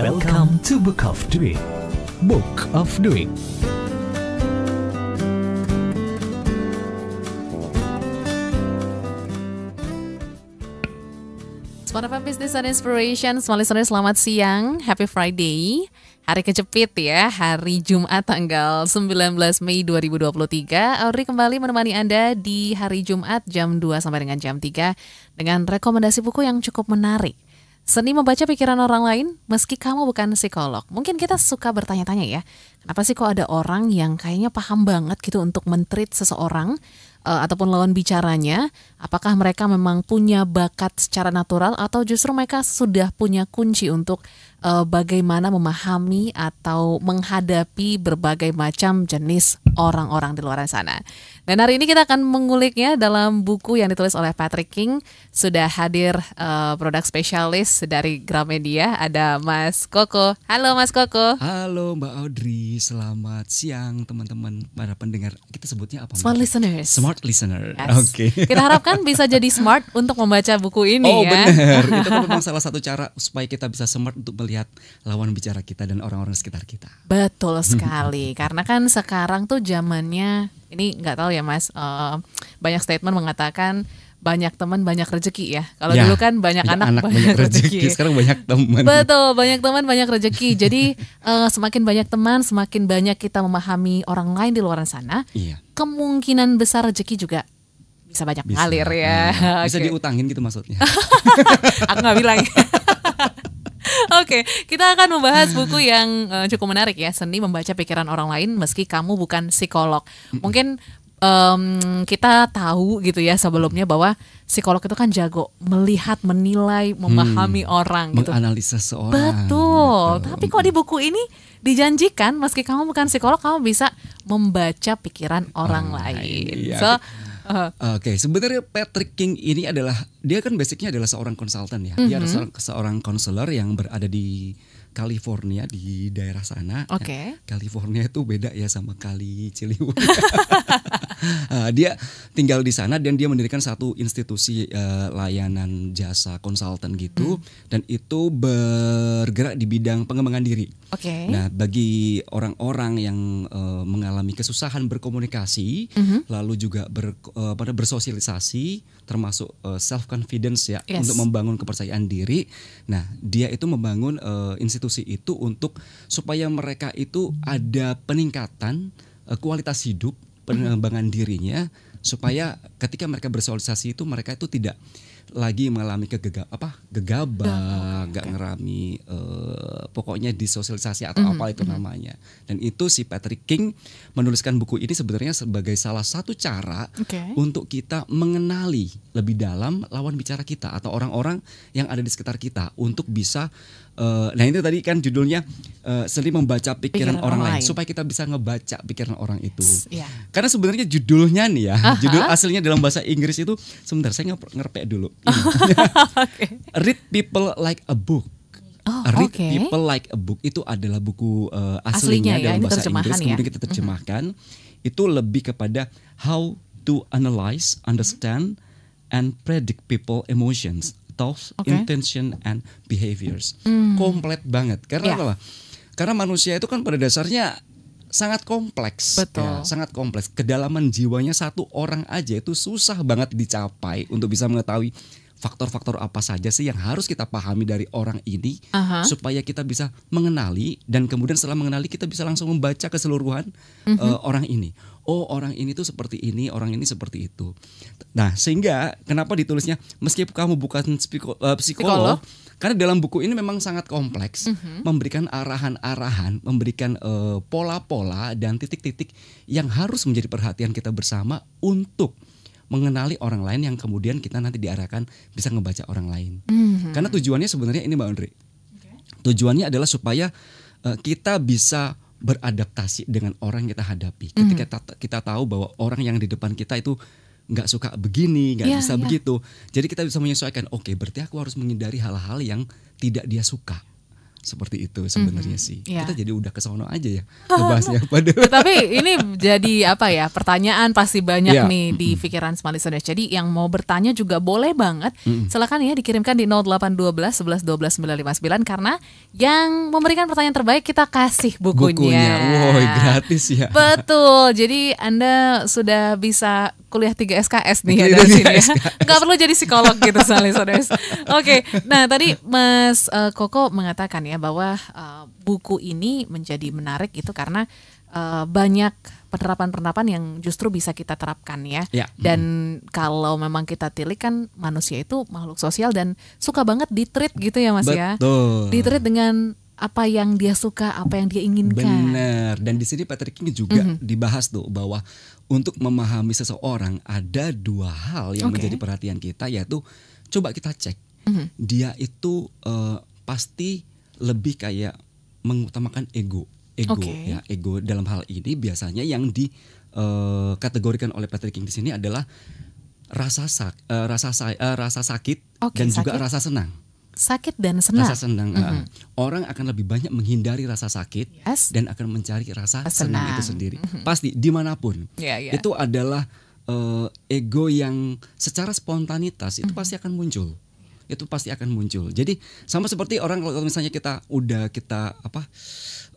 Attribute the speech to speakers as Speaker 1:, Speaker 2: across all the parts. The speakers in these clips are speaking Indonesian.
Speaker 1: Welcome to Book of Doing, Book of Doing.
Speaker 2: Smart FM Business and Inspiration, semua listeners, selamat siang, happy Friday. Hari kejepit ya, hari Jumat tanggal 19 Mei 2023. Auri kembali menemani Anda di hari Jumat jam 2 sampai dengan jam 3 dengan rekomendasi buku yang cukup menarik Seni membaca pikiran orang lain, meski kamu bukan psikolog. Mungkin kita suka bertanya-tanya ya, kenapa sih kok ada orang yang kayaknya paham banget gitu untuk mentreat seseorang e, ataupun lawan bicaranya? Apakah mereka memang punya bakat secara natural atau justru mereka sudah punya kunci untuk uh, bagaimana memahami atau menghadapi berbagai macam jenis orang-orang di luar sana. Dan hari ini kita akan menguliknya dalam buku yang ditulis oleh Patrick King. Sudah hadir uh, produk spesialis dari Gramedia ada Mas Koko. Halo Mas Koko.
Speaker 3: Halo Mbak Audrey. Selamat siang teman-teman para pendengar. Kita sebutnya apa? Smart Mbak? listeners. Smart listener. Yes. Oke. Okay. Kita
Speaker 2: harapkan bisa jadi smart untuk membaca buku ini oh, ya. Oh benar. Itu memang
Speaker 3: salah satu cara supaya kita bisa smart untuk melihat lawan bicara kita dan orang-orang sekitar kita.
Speaker 2: Betul sekali, karena kan sekarang tuh zamannya ini nggak tahu ya mas, uh, banyak statement mengatakan banyak teman banyak rezeki ya. Kalau ya, dulu kan banyak, banyak anak, anak banyak, banyak rezeki. rezeki. Sekarang
Speaker 3: banyak teman. Betul,
Speaker 2: banyak teman banyak rezeki. Jadi uh, semakin banyak teman, semakin banyak kita memahami orang lain di luar sana. Iya. Kemungkinan besar rezeki juga
Speaker 3: bisa banyak bisa, ngalir ya. Hmm. Bisa okay. diutangin gitu maksudnya.
Speaker 2: Aku nggak bilang. Ya. Oke, okay, kita akan membahas buku yang uh, cukup menarik ya, seni membaca pikiran orang lain meski kamu bukan psikolog. Mungkin um, kita tahu gitu ya sebelumnya bahwa psikolog itu kan jago melihat, menilai, hmm. memahami hmm, orang, gitu.
Speaker 3: menganalisa seorang.
Speaker 2: Betul. Betul. Tapi kok di buku ini dijanjikan meski kamu bukan psikolog kamu bisa membaca pikiran orang oh, lain. Iya. So Uh.
Speaker 3: Oke, okay, sebenarnya Patrick King ini adalah dia kan basicnya adalah seorang konsultan ya. Uh-huh. Dia mhm. adalah seorang, seorang konselor yang berada di California di daerah sana. Oke. Okay. Ya, California itu beda ya sama Kali Ciliwung. uh, dia tinggal di sana dan dia mendirikan satu institusi uh, layanan jasa konsultan gitu uh-huh. dan itu bergerak di bidang pengembangan diri. Okay. Nah, bagi orang-orang yang uh, mengalami kesusahan berkomunikasi, mm -hmm. lalu juga ber, uh, eh, pada bersosialisasi, termasuk uh, eh, self confidence ya yes. untuk membangun kepercayaan diri. Nah, dia itu membangun uh, institusi itu untuk supaya mereka itu ada peningkatan uh, kualitas hidup, mm-hmm. pengembangan mm -hmm. dirinya supaya ketika mereka bersosialisasi itu mereka itu tidak lagi mengalami kegegab apa gegabah nggak okay. ngerami uh, pokoknya disosialisasi atau mm -hmm. apa itu mm-hmm. namanya dan itu si Patrick King menuliskan buku ini sebenarnya sebagai salah satu cara okay. untuk kita mengenali lebih dalam lawan bicara kita atau orang-orang yang ada di sekitar kita untuk bisa uh, nah itu tadi kan judulnya uh, eh, seni membaca pikiran, pikiran orang, orang lain supaya kita bisa ngebaca pikiran orang itu. Yeah. Karena sebenarnya judulnya nih ya, uh -huh. judul aslinya dalam bahasa Inggris itu sebentar saya ngerpek dulu. okay. Read people like a book. Oh, Read okay. People Like a Book itu adalah buku uh, aslinya, aslinya ya, dalam bahasa Inggris ya? kemudian kita mhm. terjemahkan mm -hmm. itu lebih kepada how to analyze, understand and predict people emotions, thoughts, okay. intention and behaviors. Mm. Komplet banget. Karena yeah. apa? Karena manusia itu kan pada dasarnya sangat kompleks, Betul. Ya, sangat kompleks. Kedalaman jiwanya satu orang aja itu susah banget dicapai untuk bisa mengetahui faktor-faktor apa saja sih yang harus kita pahami dari orang ini uh supaya kita bisa mengenali dan kemudian setelah mengenali kita bisa langsung membaca keseluruhan uh -huh. uh, orang ini. Oh, orang ini tuh seperti ini, orang ini seperti itu. Nah, sehingga kenapa ditulisnya meskipun kamu bukan psiko, uh, eh, psikolog, psikolog karena dalam buku ini memang sangat kompleks, uh mhm. -huh. memberikan arahan-arahan, memberikan eh, pola-pola uh, pola -pola dan titik-titik yang harus menjadi perhatian kita bersama untuk mengenali orang lain yang kemudian kita nanti diarahkan bisa ngebaca orang lain.
Speaker 1: Mm-hmm. Karena
Speaker 3: tujuannya sebenarnya ini Mbak Andre. Okay. Tujuannya adalah supaya uh, kita bisa beradaptasi dengan orang yang kita hadapi. mm-hmm. kita, kita tahu bahwa orang yang di depan kita itu nggak suka begini, nggak yeah, bisa yeah. begitu. Jadi kita bisa menyesuaikan. Oke, okay, berarti aku harus menghindari hal-hal yang tidak dia suka seperti itu sebenarnya mm -hmm. sih. Yeah. Kita jadi udah kesono aja ya ngebahasnya pada.
Speaker 2: Tapi ini jadi apa ya? Pertanyaan pasti banyak yeah. nih mm -hmm. di mhm. pikiran Smart Listeners. Jadi yang mau bertanya juga boleh banget. Mm -hmm. Silakan ya dikirimkan di 0812 11 12 959 karena yang memberikan pertanyaan terbaik kita kasih
Speaker 3: bukunya. Bukunya. gratis ya.
Speaker 2: Betul. Jadi Anda sudah bisa kuliah 3 SKS nih iya, ya dari sini ya. Gak perlu jadi psikolog gitu soalnya Oke. Okay. Nah, tadi Mas uh, Koko mengatakan ya ya bahwa uh, buku ini menjadi menarik itu karena uh, banyak penerapan-penerapan yang justru bisa kita terapkan ya. ya. Dan hmm. kalau memang kita tilik kan manusia itu makhluk sosial dan suka banget ditreat gitu ya Mas ya. Betul. ya. Ditreat dengan apa yang dia suka, apa yang dia
Speaker 3: inginkan. Benar. Dan di sini Patrick King juga -hmm. dibahas tuh bahwa untuk memahami seseorang ada dua hal yang okay. menjadi perhatian kita yaitu coba kita cek -hmm. dia itu uh, pasti lebih kayak mengutamakan ego ego okay. ya ego dalam hal ini biasanya yang dikategorikan eh, uh, oleh Patrick King di sini adalah rasa sak, uh, rasa sa, uh, rasa sakit okay, dan sakit. juga rasa senang
Speaker 2: sakit dan senang rasa senang mm -hmm. uh,
Speaker 3: orang akan lebih banyak menghindari rasa sakit yes. dan akan mencari rasa senang, senang itu sendiri mm -hmm. pasti dimanapun yeah, yeah. itu adalah uh, ego yang secara spontanitas mm -hmm. pasti akan muncul itu pasti akan muncul. Jadi sama seperti orang kalau misalnya kita udah kita apa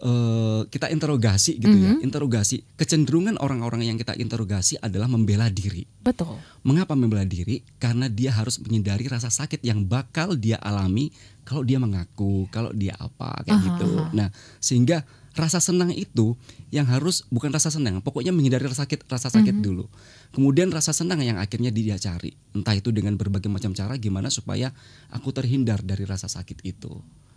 Speaker 3: uh, kita interogasi gitu mm -hmm. ya, mm-hmm. interogasi. Kecenderungan orang-orang yang kita interogasi adalah membela diri. Betul. Mengapa membela diri? Karena dia harus menghindari rasa sakit yang bakal dia alami kalau dia mengaku, kalau dia apa kayak Aha. gitu. Nah, sehingga rasa senang itu yang harus bukan rasa senang, pokoknya menghindari rasa sakit, rasa sakit mm -hmm. dulu kemudian rasa senang yang akhirnya dia cari entah itu dengan berbagai macam cara gimana supaya aku terhindar dari rasa sakit itu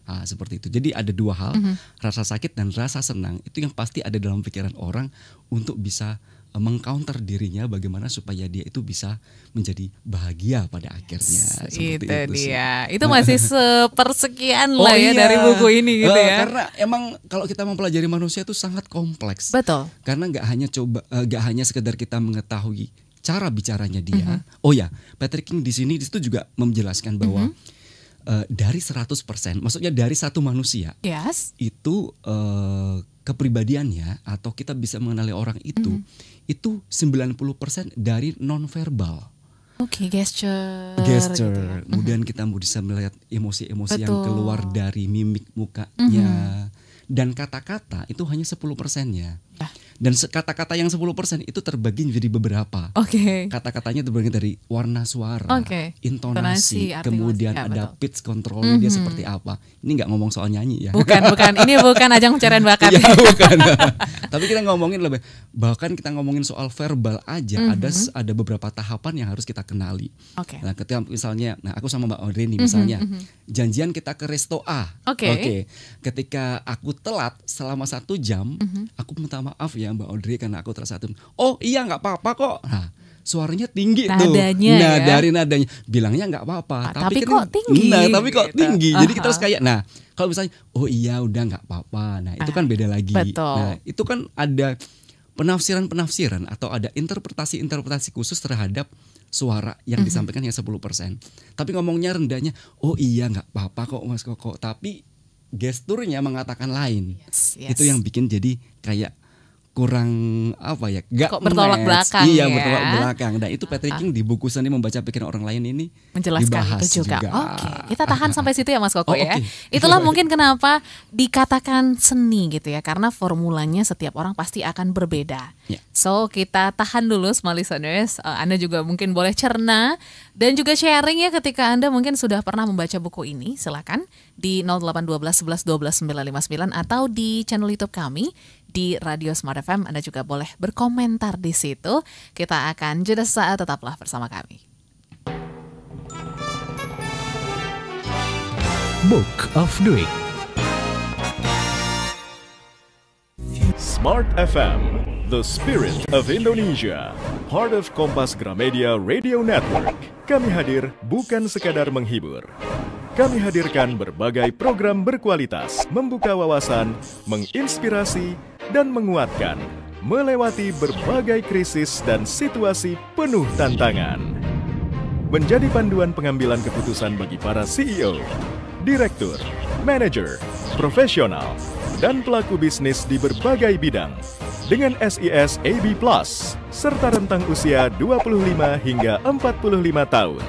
Speaker 3: Nah, seperti itu. Jadi ada dua hal, uh mhm. -huh. rasa sakit dan rasa senang itu yang pasti ada dalam pikiran orang untuk bisa mengcounter dirinya bagaimana supaya dia itu bisa menjadi bahagia pada akhirnya Yes, itu, itu dia sih. itu masih
Speaker 2: sepersekian oh lah ya iya.
Speaker 3: dari buku ini gitu uh, ya karena emang kalau kita mempelajari manusia itu sangat kompleks betul karena nggak hanya coba eh, nggak uh, hanya sekedar kita mengetahui cara bicaranya dia mm -hmm. oh ya Patrick King di sini itu juga menjelaskan bahwa mm -hmm. Uh, dari 100%, maksudnya dari satu manusia, yes. itu uh, kepribadiannya atau kita bisa mengenali orang itu mm. itu 90% dari nonverbal.
Speaker 2: Oke, okay, gesture. Gesture.
Speaker 3: Gitu ya. Kemudian mhm. kita bisa melihat emosi-emosi yang keluar dari mimik mukanya. Mm -hmm. Dan kata-kata itu hanya 10 persennya. Nah. Dan kata-kata yang 10% itu terbagi menjadi beberapa. Oke. Okay. Kata-katanya terbagi dari warna suara, okay.
Speaker 2: intonasi, Tonasi,
Speaker 3: kemudian ada betul. pitch control mm -hmm. dia mhm. seperti apa. Ini nggak ngomong soal nyanyi ya. Bukan, bukan. Ini bukan ajang pencarian bakat. ya, bukan. Tapi kita ngomongin lebih bahkan kita ngomongin soal verbal aja mm -hmm. ada ada beberapa tahapan yang harus kita kenali. Oke. Okay. Nah, ketika misalnya nah aku sama Mbak Audrey mhm, misalnya mm -hmm. janjian kita ke resto A. Oke. Okay. Oke. Okay. Ketika aku telat selama satu jam, mm -hmm. aku minta maaf ya Mbak Audrey karena aku terasa tuh Oh iya nggak apa-apa kok. Nah, suaranya tinggi nadanya, tuh. Nah ya? dari nadanya bilangnya nggak apa-apa. tapi, ah, tapi, tapi kan, kok tinggi. Nah tapi kok gitu. tinggi. Jadi kita harus kayak nah kalau misalnya oh iya udah nggak apa-apa. Nah itu kan ah, beda lagi. Betul. Nah itu kan ada penafsiran-penafsiran atau ada interpretasi-interpretasi khusus terhadap suara yang mm -hmm. disampaikan yang 10%. Tapi ngomongnya rendahnya, oh iya nggak apa-apa kok Mas Koko, tapi gesturnya mengatakan lain. Yes, yes. Itu yang bikin jadi kayak kurang apa ya gak Kok bertolak match. belakang iya ya? bertolak belakang dan nah, itu Patrick ah, King ah. di buku seni membaca pikiran orang lain ini menjelaskan dibahas itu juga, juga. oke okay. kita
Speaker 2: tahan sampai situ ya Mas Koko oh, ya itulah mungkin kenapa dikatakan seni gitu ya karena formulanya setiap orang pasti akan berbeda ya. so kita tahan dulu small listeners eh, Anda juga mungkin boleh cerna dan juga sharing ya ketika Anda mungkin sudah pernah membaca buku ini silakan di 0812 11 12 959 atau di channel YouTube kami di Radio Smart FM. Anda juga boleh berkomentar di situ. Kita akan jeda saat tetaplah bersama kami.
Speaker 1: Book of Doing. Smart FM, the spirit of Indonesia, part of Kompas Gramedia Radio Network. Kami hadir bukan sekadar menghibur. Kami hadirkan berbagai program berkualitas, membuka wawasan, menginspirasi, dan menguatkan melewati berbagai krisis dan situasi penuh tantangan. Menjadi panduan pengambilan keputusan bagi para CEO, direktur, manager, profesional, dan pelaku bisnis di berbagai bidang dengan SIS AB Plus serta rentang usia 25 hingga 45 tahun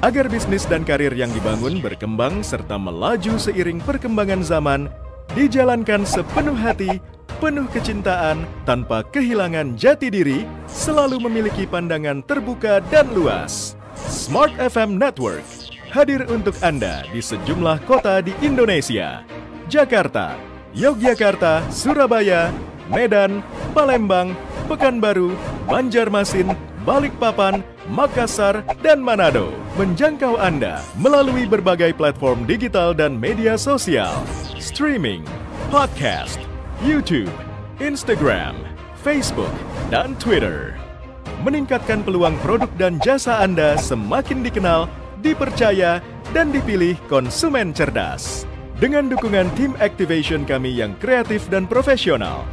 Speaker 1: agar bisnis dan karir yang dibangun berkembang serta melaju seiring perkembangan zaman dijalankan sepenuh hati penuh kecintaan, tanpa kehilangan jati diri, selalu memiliki pandangan terbuka dan luas. Smart FM Network hadir untuk Anda di sejumlah kota di Indonesia. Jakarta, Yogyakarta, Surabaya, Medan, Palembang, Pekanbaru, Banjarmasin, Balikpapan, Makassar, dan Manado menjangkau Anda melalui berbagai platform digital dan media sosial, streaming, podcast, YouTube, Instagram, Facebook, dan Twitter. Meningkatkan peluang produk dan jasa Anda semakin dikenal, dipercaya, dan dipilih konsumen cerdas. Dengan dukungan tim activation kami yang kreatif dan profesional,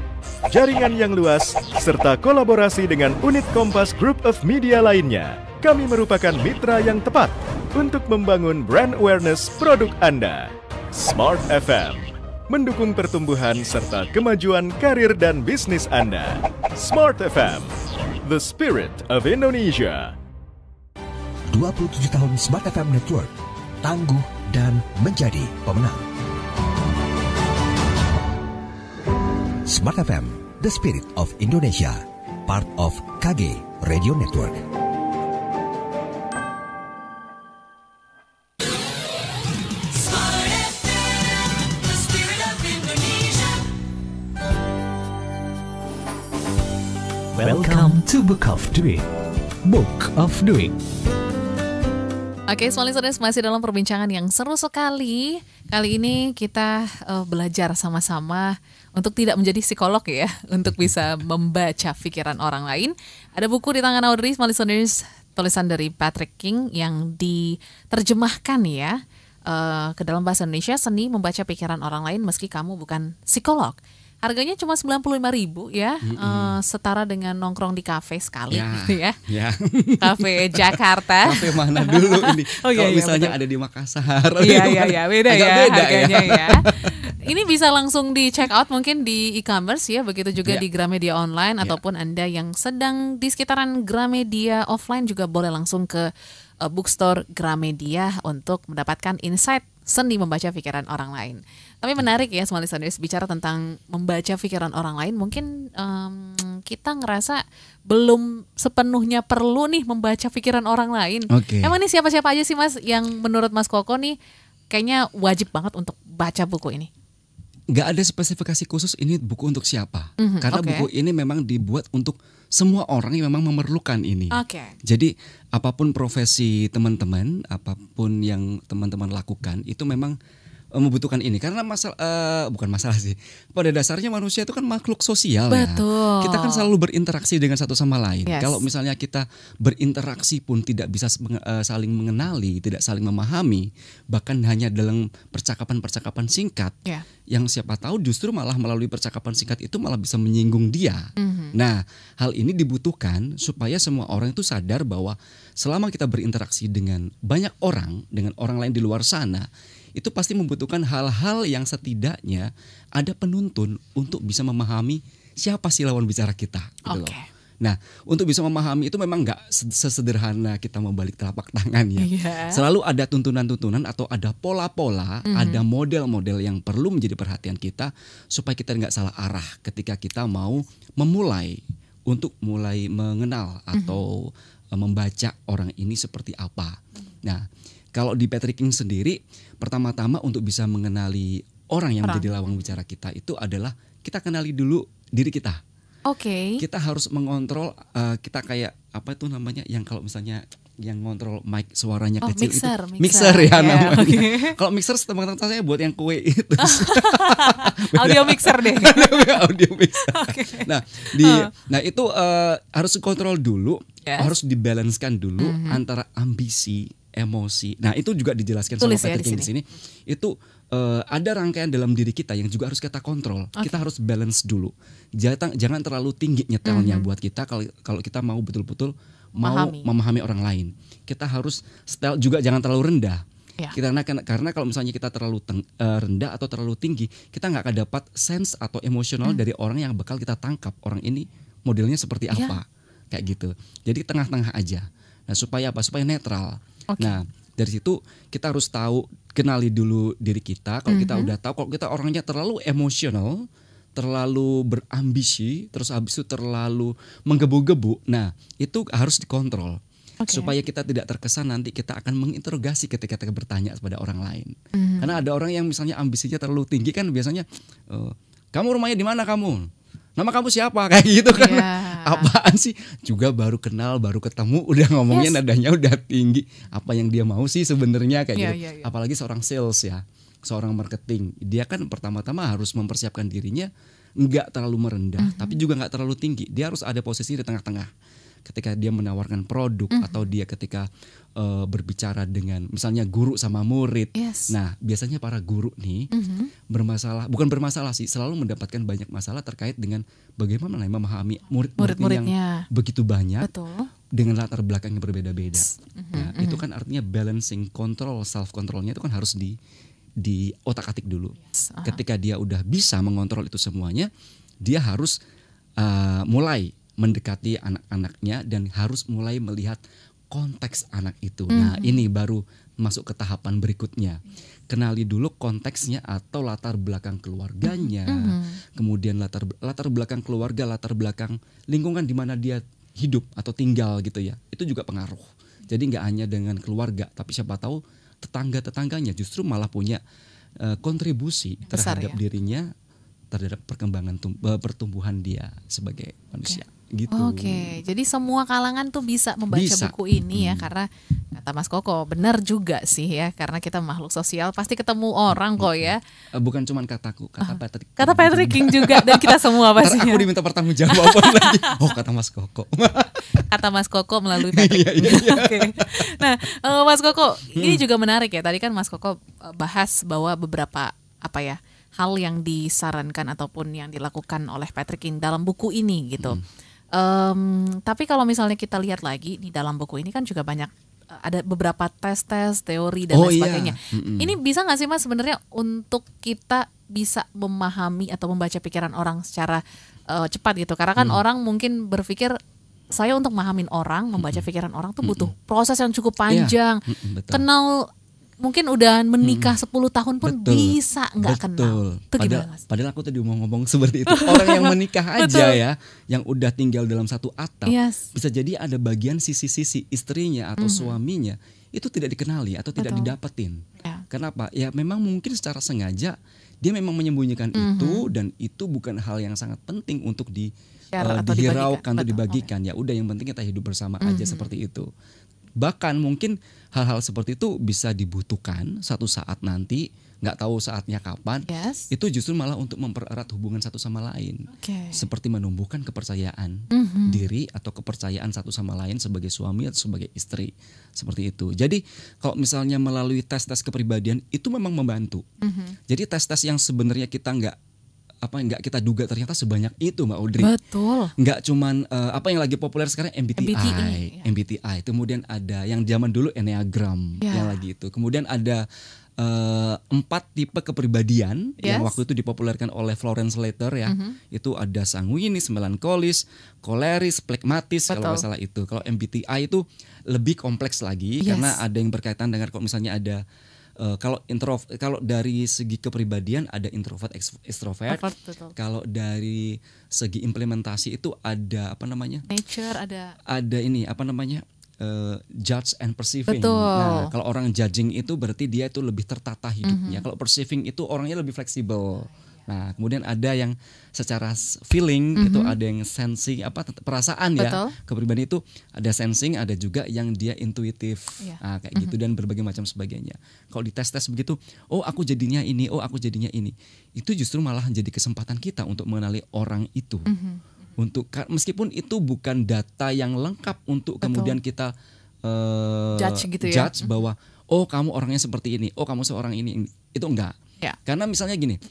Speaker 1: jaringan yang luas, serta kolaborasi dengan unit Kompas Group of Media lainnya, kami merupakan mitra yang tepat untuk membangun brand awareness produk Anda. Smart FM mendukung pertumbuhan serta kemajuan karir dan bisnis Anda. Smart FM, the spirit of Indonesia. 27 tahun Smart FM Network, tangguh dan menjadi pemenang. Smart FM, the spirit of Indonesia, part of KG Radio Network. to Book of Doing. Book of Doing.
Speaker 2: Oke, Smalisonis masih dalam perbincangan yang seru sekali. Kali ini kita uh, belajar sama-sama untuk tidak menjadi psikolog ya, untuk bisa membaca pikiran orang lain. Ada buku di tangan Audrey Smalisonis tulisan dari Patrick King yang diterjemahkan ya uh, ke dalam bahasa Indonesia seni membaca pikiran orang lain meski kamu bukan psikolog. Harganya cuma 95.000 ya, mm -mm. uh, setara dengan nongkrong di kafe sekali ya. gitu ya. ya. Kafe Jakarta. kafe mana
Speaker 3: dulu ini? oh, iya, Kalau iya, misalnya betul. ada di Makassar. Iya iya iya, ya beda ya beda harganya ya.
Speaker 2: ya. ini bisa langsung di check out mungkin di e-commerce ya, begitu juga yeah. di Gramedia online yeah. ataupun Anda yang sedang di sekitaran Gramedia offline juga boleh langsung ke uh, bookstore Gramedia untuk mendapatkan insight seni membaca pikiran orang lain. Tapi menarik ya semua listeners bicara tentang membaca pikiran orang lain. Mungkin um, kita ngerasa belum sepenuhnya perlu nih membaca pikiran orang lain. Okay. Emang nih siapa-siapa aja sih Mas yang menurut Mas Koko nih kayaknya wajib banget untuk baca buku ini?
Speaker 3: nggak ada spesifikasi khusus ini buku untuk siapa. Mm -hmm, Karena okay. buku ini memang dibuat untuk semua orang yang memang memerlukan ini. Okay. Jadi apapun profesi teman-teman, apapun yang teman-teman lakukan itu memang membutuhkan ini karena masalah eh, uh, bukan masalah sih pada dasarnya manusia itu kan makhluk sosial ya. Betul. ya kita kan selalu berinteraksi dengan satu sama lain yes. kalau misalnya kita berinteraksi pun tidak bisa eh, saling mengenali tidak saling memahami bahkan hanya dalam percakapan-percakapan singkat yeah. yang siapa tahu justru malah melalui percakapan singkat itu malah bisa menyinggung dia mm-hmm. nah hal ini dibutuhkan supaya semua orang itu sadar bahwa selama kita berinteraksi dengan banyak orang dengan orang lain di luar sana itu pasti membutuhkan hal-hal yang setidaknya ada penuntun untuk bisa memahami siapa sih lawan bicara kita gitu okay. Nah, untuk bisa memahami itu memang nggak sesederhana kita membalik telapak tangan ya. Yeah. Selalu ada tuntunan-tuntunan atau ada pola-pola, mm -hmm. ada model-model yang perlu menjadi perhatian kita supaya kita nggak salah arah ketika kita mau memulai untuk mulai mengenal mhm. atau mm -hmm. membaca orang ini seperti apa. Nah, kalau di Patrick King sendiri, pertama-tama untuk bisa mengenali orang yang orang. menjadi lawang bicara kita itu adalah kita kenali dulu diri kita. Oke. Okay. Kita harus mengontrol uh, kita kayak apa itu namanya yang kalau misalnya yang ngontrol mic suaranya oh, kecil mixer, itu mixer, mixer ya yeah, namanya. Okay. Kalau mixer teman-teman saya buat yang kue itu. audio mixer deh. audio mixer. Okay. Nah, di uh. nah itu uh, harus kontrol dulu, yes. harus dibalancekan dulu mm -hmm. antara ambisi emosi. Nah, itu juga dijelaskan Tulis sama ya Patrick ya, di sini. di sini. Itu uh, ada rangkaian dalam diri kita yang juga harus kita kontrol. Okay. Kita harus balance dulu. Jangan jangan terlalu tinggi nyetelnya mm -hmm. buat kita kalau kalau kita mau betul-betul mau memahami. memahami orang lain. Kita harus setel juga jangan terlalu rendah. Ya. Nah, karena karena kalau misalnya kita terlalu teng, uh, rendah atau terlalu tinggi, kita nggak akan dapat sense atau emosional hmm. dari orang yang bakal kita tangkap orang ini modelnya seperti ya. apa ya. kayak gitu. Jadi tengah-tengah aja. Nah supaya apa? Supaya netral. Okay. Nah, dari situ kita harus tahu kenali dulu diri kita. Kalau mm -hmm. kita mm-hmm. udah tahu kalau kita orangnya terlalu emosional, terlalu berambisi, terus habis itu terlalu menggebu-gebu. Nah, itu harus dikontrol. Okay. Supaya kita tidak terkesan nanti kita akan menginterogasi ketika kita bertanya kepada orang lain. Mm -hmm. Karena ada orang yang misalnya ambisinya terlalu tinggi kan biasanya eh, kamu rumahnya di mana kamu? nama kamu siapa kayak gitu kan yeah. apaan sih juga baru kenal baru ketemu udah ngomongnya yes. nadanya udah tinggi apa yang dia mau sih sebenarnya kayak yeah, gitu yeah, yeah. apalagi seorang sales ya seorang marketing dia kan pertama-tama harus mempersiapkan dirinya nggak terlalu merendah mm -hmm. tapi juga nggak terlalu tinggi dia harus ada posisi di tengah-tengah ketika dia menawarkan produk mm. atau dia ketika uh, berbicara dengan misalnya guru sama murid. Yes. Nah, biasanya para guru nih mm-hmm. bermasalah, bukan bermasalah sih, selalu mendapatkan banyak masalah terkait dengan bagaimana ya memahami murid-muridnya murid yang begitu banyak. Betul. Dengan latar belakang yang berbeda-beda, mm-hmm, nah, mm-hmm. itu mhm. kan artinya balancing control, self controlnya itu kan harus di di otak atik dulu. Yes, uh-huh. Ketika dia udah bisa mengontrol itu semuanya, dia harus uh, mulai mendekati anak-anaknya dan harus mulai melihat konteks anak itu. mm Nah, ini baru masuk ke tahapan berikutnya. Kenali dulu konteksnya atau latar belakang keluarganya. mm Kemudian latar latar belakang keluarga, latar belakang lingkungan di mana dia hidup atau tinggal gitu ya. Itu juga pengaruh. Jadi nggak hanya dengan keluarga, tapi siapa tahu tetangga-tetangganya justru malah punya eh, kontribusi terhadap ya? dirinya terhadap perkembangan eh, pertumbuhan dia sebagai manusia gitu. Oke, okay.
Speaker 2: jadi semua kalangan tuh bisa membaca bisa. buku ini ya hmm. karena kata Mas Koko benar juga sih ya karena kita makhluk sosial pasti ketemu orang kok ya.
Speaker 3: Eh, bukan cuma kataku, kata ah, Patrick.
Speaker 2: Kata Patrick King juga dan kita semua pasti. Aku diminta
Speaker 3: jawaban lagi. Oh, kata Mas Koko.
Speaker 2: kata Mas Koko melalui iya, Patrick. Iya, iya, iya. Oke. Nah, eh, Mas Koko, hmm. ini juga menarik ya. Tadi kan Mas Koko eh, bahas bahwa beberapa apa ya? hal yang disarankan ataupun yang dilakukan oleh Patrick King dalam buku ini gitu. Hmm Um, tapi kalau misalnya kita lihat lagi di dalam buku ini kan juga banyak eh, ada beberapa tes-tes teori dan oh, lain iya. sebagainya. Iya. Ini bisa nggak sih mas sebenarnya untuk kita bisa memahami atau membaca pikiran orang secara uh, cepat gitu? Karena kan mm. orang mungkin berpikir saya untuk memahamin orang, membaca pikiran orang tuh butuh proses yang cukup iya. panjang, yeah. kenal mungkin udah menikah hmm. 10 tahun pun betul, bisa nggak kenal. Betul. padahal,
Speaker 3: padahal aku tadi mau ngomong seperti itu. Orang yang menikah aja ya, yang udah tinggal dalam satu atap, yes. bisa jadi ada bagian sisi-sisi istrinya atau hmm. suaminya itu tidak dikenali atau tidak betul. didapetin. Ya. Kenapa? Ya memang mungkin secara sengaja dia memang menyembunyikan mm -hmm. itu dan itu bukan hal yang sangat penting untuk di
Speaker 1: Share uh, dihiraukan
Speaker 3: atau dibagikan. Betul. Ya udah yang penting kita hidup bersama mm -hmm. aja seperti itu bahkan mungkin hal-hal seperti itu bisa dibutuhkan satu saat nanti nggak tahu saatnya kapan yes. itu justru malah untuk mempererat hubungan satu sama lain okay. seperti menumbuhkan kepercayaan mm -hmm. diri atau kepercayaan satu sama lain sebagai suami atau sebagai istri seperti itu jadi kalau misalnya melalui tes tes kepribadian itu memang membantu mm -hmm. jadi tes tes yang sebenarnya kita nggak apa yang nggak kita duga ternyata sebanyak itu Mbak Audrey. Betul. Nggak cuman uh, apa yang lagi populer sekarang MBTI, MBTI, ya. MBTI. Kemudian ada yang zaman dulu Enneagram ya. yang lagi itu. Kemudian ada uh, empat tipe kepribadian yes. yang waktu itu dipopulerkan oleh Florence Leiter ya. Mm -hmm. Itu ada sanguinis, melankolis, koleris, plekmatis kalau nggak salah itu. Kalau MBTI itu lebih kompleks lagi yes. karena ada yang berkaitan dengan kalau misalnya ada uh, kalau introvert, kalau dari segi kepribadian ada introvert extrovert kalau dari segi implementasi itu ada apa namanya nature ada ada ini apa namanya uh, judge and perceiving. Betul. Nah, kalau orang judging itu berarti dia itu lebih tertata hidupnya. Mm -hmm. Kalau perceiving itu orangnya lebih fleksibel. Nah, kemudian ada yang secara feeling mm -hmm. itu ada yang sensing apa perasaan ya Betul. ya. Kepribadian itu ada sensing, ada juga yang dia intuitif. Yeah. Nah, kayak mm -hmm. gitu mhm. dan berbagai macam sebagainya. Kalau dites-tes begitu, oh aku jadinya ini, oh aku jadinya ini. Itu justru malah jadi kesempatan kita untuk mengenali orang itu. Mm -hmm. Untuk meskipun itu bukan data yang lengkap untuk Betul. kemudian kita uh, judge gitu ya. Judge mhm. bahwa oh kamu orangnya seperti ini, oh kamu seorang ini. Itu enggak. Yeah. Karena misalnya gini,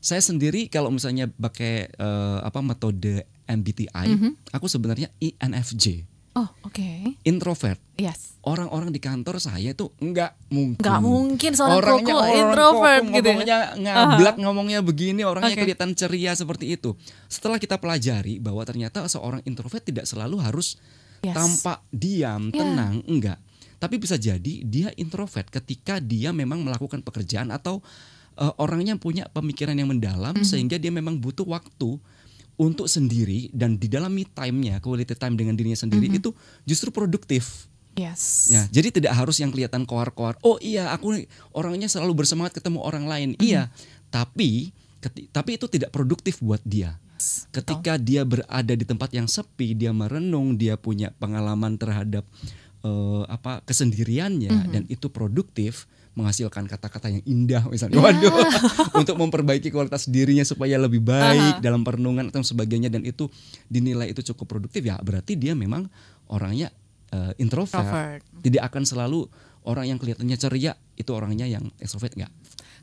Speaker 3: saya sendiri kalau misalnya pakai uh, apa metode MBTI, mm -hmm. aku sebenarnya INFJ.
Speaker 2: Oh, oke. Okay. Introvert. Yes.
Speaker 3: Orang-orang di kantor saya itu enggak mungkin.
Speaker 2: Enggak mungkin soalnya orangnya koko, orang
Speaker 3: introvert koko, gitu. Ya. Ngomongnya ngablak, uh -huh. ngomongnya begini, orangnya okay. kelihatan ceria seperti itu. Setelah kita pelajari bahwa ternyata seorang introvert tidak selalu harus yes. tampak diam, iya. tenang, enggak. Tapi bisa jadi dia introvert ketika dia memang melakukan pekerjaan atau uh, orangnya punya pemikiran yang mendalam mm -hmm. sehingga dia memang butuh waktu untuk sendiri dan di dalam me time-nya quality time dengan dirinya sendiri mm -hmm. itu justru produktif. Yes. Ya, jadi tidak harus yang kelihatan koar-koar. Oh iya, aku orangnya selalu bersemangat ketemu orang lain. Mm -hmm. Iya, tapi tapi itu tidak produktif buat dia. Ketika Betul. dia berada di tempat yang sepi, dia merenung, dia punya pengalaman terhadap uh, apa kesendiriannya mm -hmm. dan itu produktif, menghasilkan kata-kata yang indah misalnya. Iya. Waduh. untuk memperbaiki kualitas dirinya supaya lebih baik uh-huh. dalam perenungan atau sebagainya dan itu dinilai itu cukup produktif ya berarti dia memang orangnya uh, introvert. introvert. Tidak akan selalu orang yang kelihatannya ceria itu orangnya yang extrovert enggak.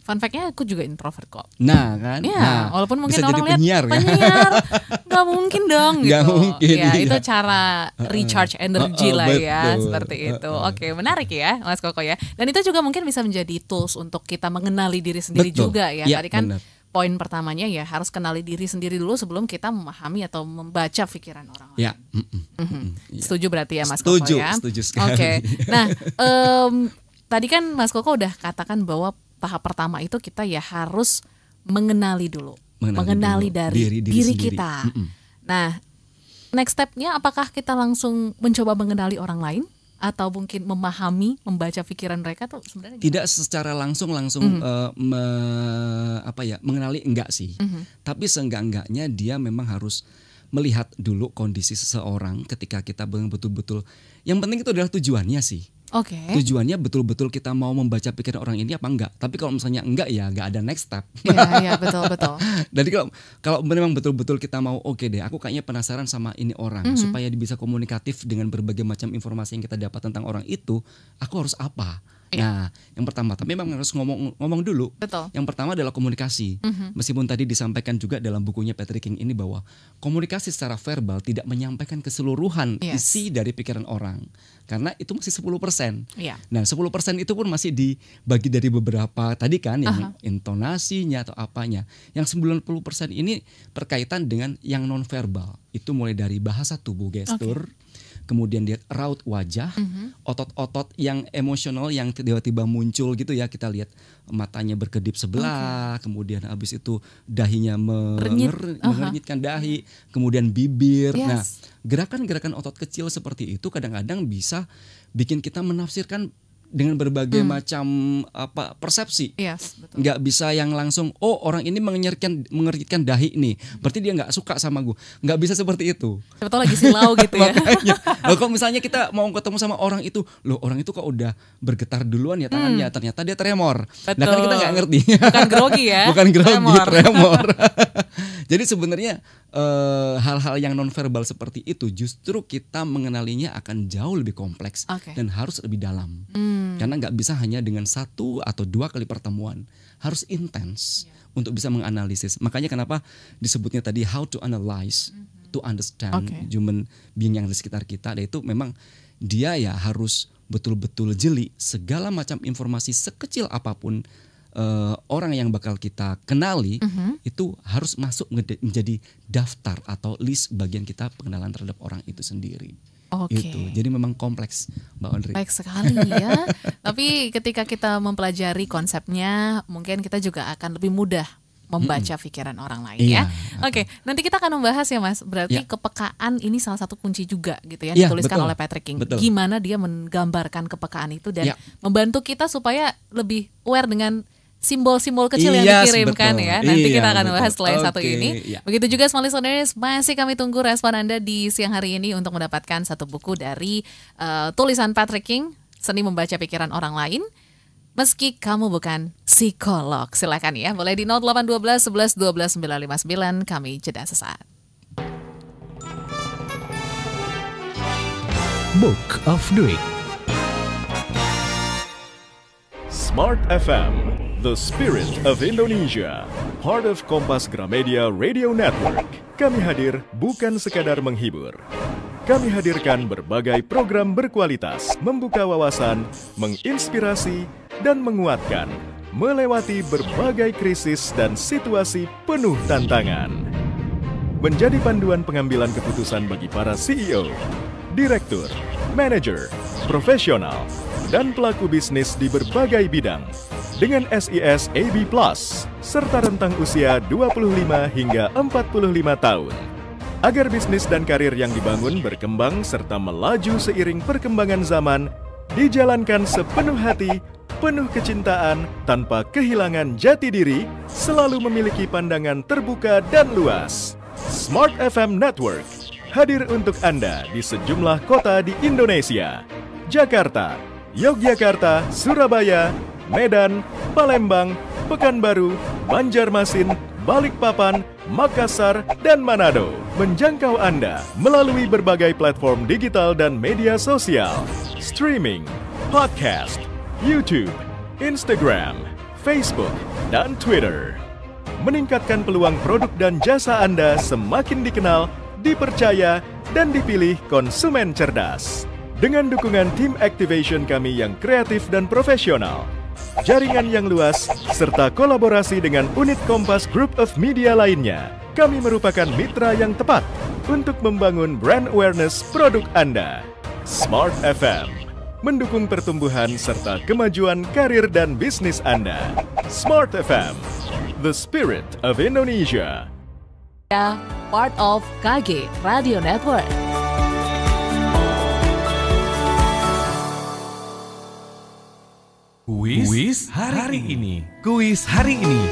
Speaker 2: Fun fact-nya aku juga introvert kok.
Speaker 3: Nah kan. Ya, nah, walaupun mungkin orang lihat penyiar, kan?
Speaker 2: penyiar nggak mungkin dong gitu. Gak mungkin. Ya, iya. itu cara recharge energi uh, uh, lah ya, betul. ya seperti itu. Oke, menarik ya Mas Koko ya. Dan itu juga mungkin bisa menjadi tools untuk kita mengenali diri sendiri betul. juga ya. ya Tadi kan benar poin pertamanya ya harus kenali diri sendiri dulu sebelum kita memahami atau membaca pikiran orang
Speaker 3: lain. Ya. Mm -mm.
Speaker 2: -hmm. Setuju berarti ya Mas setuju, Koko ya. Setuju sekali. Oke. Okay. Nah, um, tadi kan Mas Koko udah katakan bahwa tahap pertama itu kita ya harus mengenali dulu,
Speaker 1: mengenali, mengenali dulu. dari diri, diri, diri kita. Mm -mm.
Speaker 2: Nah, next stepnya apakah kita langsung mencoba mengenali orang lain? atau mungkin memahami membaca pikiran mereka tuh sebenarnya
Speaker 3: tidak secara langsung langsung mm -hmm. uh, me, apa ya mengenali enggak sih mm -hmm. tapi seenggak enggaknya dia memang harus melihat dulu kondisi seseorang ketika kita betul-betul yang penting itu adalah tujuannya sih Oke. Okay. Tujuannya betul-betul kita mau membaca pikiran orang ini apa enggak. Tapi kalau misalnya enggak ya enggak ada next step.
Speaker 2: Iya, iya betul
Speaker 3: betul. Jadi kalau kalau memang betul-betul kita mau oke okay deh, aku kayaknya penasaran sama ini orang mm -hmm. supaya bisa komunikatif dengan berbagai macam informasi yang kita dapat tentang orang itu, aku harus apa? Ya. Nah, yang pertama, tapi memang harus ngomong ngomong dulu. Betul. Yang pertama adalah komunikasi. Mm -hmm. Meskipun tadi disampaikan juga dalam bukunya Patrick King ini bahwa komunikasi secara verbal tidak menyampaikan keseluruhan yes. isi dari pikiran orang. Karena itu masih 10%. persen. Yeah. Nah, 10% itu pun masih dibagi dari beberapa tadi kan yang uh -huh. intonasinya atau apanya. Yang 90% ini berkaitan dengan yang non verbal. Itu mulai dari bahasa tubuh, gestur, okay kemudian dia raut wajah, mm-hmm. otot-otot mm-hmm. yang emosional yang tiba-tiba muncul gitu ya kita lihat matanya berkedip sebelah, okay. kemudian habis itu dahinya menger, uh-huh. mengernyitkan dahi, kemudian bibir. Yes. Nah, gerakan-gerakan otot kecil seperti itu kadang-kadang bisa bikin kita menafsirkan dengan berbagai hmm. macam apa persepsi. Yes, betul. Nggak bisa yang langsung oh orang ini mengerikan mengerjikan dahi nih. Berarti dia nggak suka sama gue. Nggak bisa seperti itu.
Speaker 2: betul lagi silau
Speaker 3: gitu ya. Makanya. Loh, kalau misalnya kita mau ketemu sama orang itu, loh orang itu kok udah bergetar duluan ya tangannya, hmm. ternyata dia tremor. Betul. Nah kan kita nggak ngerti. Bukan grogi ya. Bukan grogi, tremor. tremor. Jadi sebenarnya hal eh, hal-hal yang nonverbal seperti itu justru kita mengenalinya akan jauh lebih kompleks okay. dan harus lebih dalam. Hmm. Karena nggak bisa hanya dengan satu atau dua kali pertemuan, harus intens yeah. untuk bisa menganalisis. Makanya kenapa disebutnya tadi how to analyze, mm-hmm. to understand okay. human being yang di sekitar kita, yaitu memang dia ya harus betul-betul jeli segala macam informasi sekecil apapun uh, orang yang bakal kita kenali uh mhm. -huh. itu harus masuk menjadi daftar atau list bagian kita pengenalan terhadap orang itu sendiri. Oke. Okay. Gitu. Jadi memang kompleks, Mbak Andri. Baik sekali ya.
Speaker 2: Tapi ketika kita mempelajari konsepnya, mungkin kita juga akan lebih mudah membaca mm pikiran orang lain iya, ya. Oke, okay. nanti kita akan membahas ya Mas. Berarti iya. kepekaan ini salah satu kunci juga gitu ya, iya, dituliskan betul, oleh Patrick King. Betul. Gimana dia menggambarkan kepekaan itu dan iya. membantu kita supaya lebih aware dengan simbol-simbol kecil yes, yang iya, dikirimkan betul. ya. Iya, Nanti iya, kita akan bahas setelah okay, satu ini. Yeah. Begitu juga small listeners, masih kami tunggu respon Anda di siang hari ini untuk mendapatkan satu buku dari uh, tulisan Patrick King, Seni Membaca Pikiran Orang Lain. Meski kamu bukan psikolog, silakan ya. Boleh di 0812 11 12 959. Kami jeda sesaat.
Speaker 1: Book of Doing. Smart FM, the spirit of Indonesia, part of Kompas Gramedia Radio Network. Kami hadir bukan sekadar menghibur. Kami hadirkan berbagai program berkualitas, membuka wawasan, menginspirasi, dan menguatkan melewati berbagai krisis dan situasi penuh tantangan. Menjadi panduan pengambilan keputusan bagi para CEO, direktur, manajer, profesional, dan pelaku bisnis di berbagai bidang dengan SIS AB+, Plus, serta rentang usia 25 hingga 45 tahun. Agar bisnis dan karir yang dibangun berkembang serta melaju seiring perkembangan zaman, dijalankan sepenuh hati, penuh kecintaan, tanpa kehilangan jati diri, selalu memiliki pandangan terbuka dan luas. Smart FM Network hadir untuk Anda di sejumlah kota di Indonesia. Jakarta, Yogyakarta, Surabaya, Medan, Palembang, Pekanbaru, Banjarmasin, Balikpapan, Makassar, dan Manado menjangkau Anda melalui berbagai platform digital dan media sosial, streaming, podcast, YouTube, Instagram, Facebook, dan Twitter. Meningkatkan peluang produk dan jasa Anda semakin dikenal dipercaya, dan dipilih konsumen cerdas. Dengan dukungan tim activation kami yang kreatif dan profesional, jaringan yang luas, serta kolaborasi dengan unit Kompas Group of Media lainnya, kami merupakan mitra yang tepat untuk membangun brand awareness produk Anda. Smart FM mendukung pertumbuhan serta kemajuan karir dan bisnis Anda. Smart FM, the spirit of Indonesia.
Speaker 2: Ya, part of KG Radio Network.
Speaker 1: Kuis, Kuis hari, hari ini. Kuis hari ini.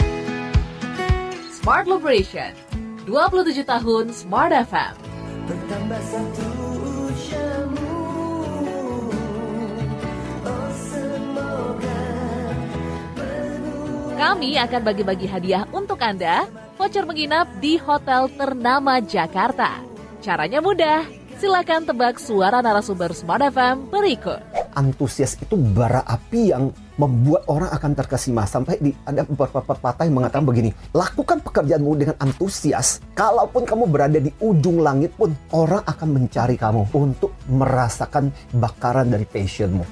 Speaker 2: Smart Liberation. 27 tahun Smart FM.
Speaker 1: Bertambah satu usiamu. Oh,
Speaker 2: Kami akan bagi-bagi hadiah untuk Anda voucher menginap di hotel ternama Jakarta. Caranya mudah, silakan tebak suara narasumber Smart FM berikut.
Speaker 3: Antusias itu bara api yang membuat orang akan terkesima. Sampai di, ada beberapa pepatah yang mengatakan begini, lakukan pekerjaanmu dengan antusias. Kalaupun kamu berada di ujung langit pun, orang akan mencari kamu untuk merasakan bakaran dari passionmu.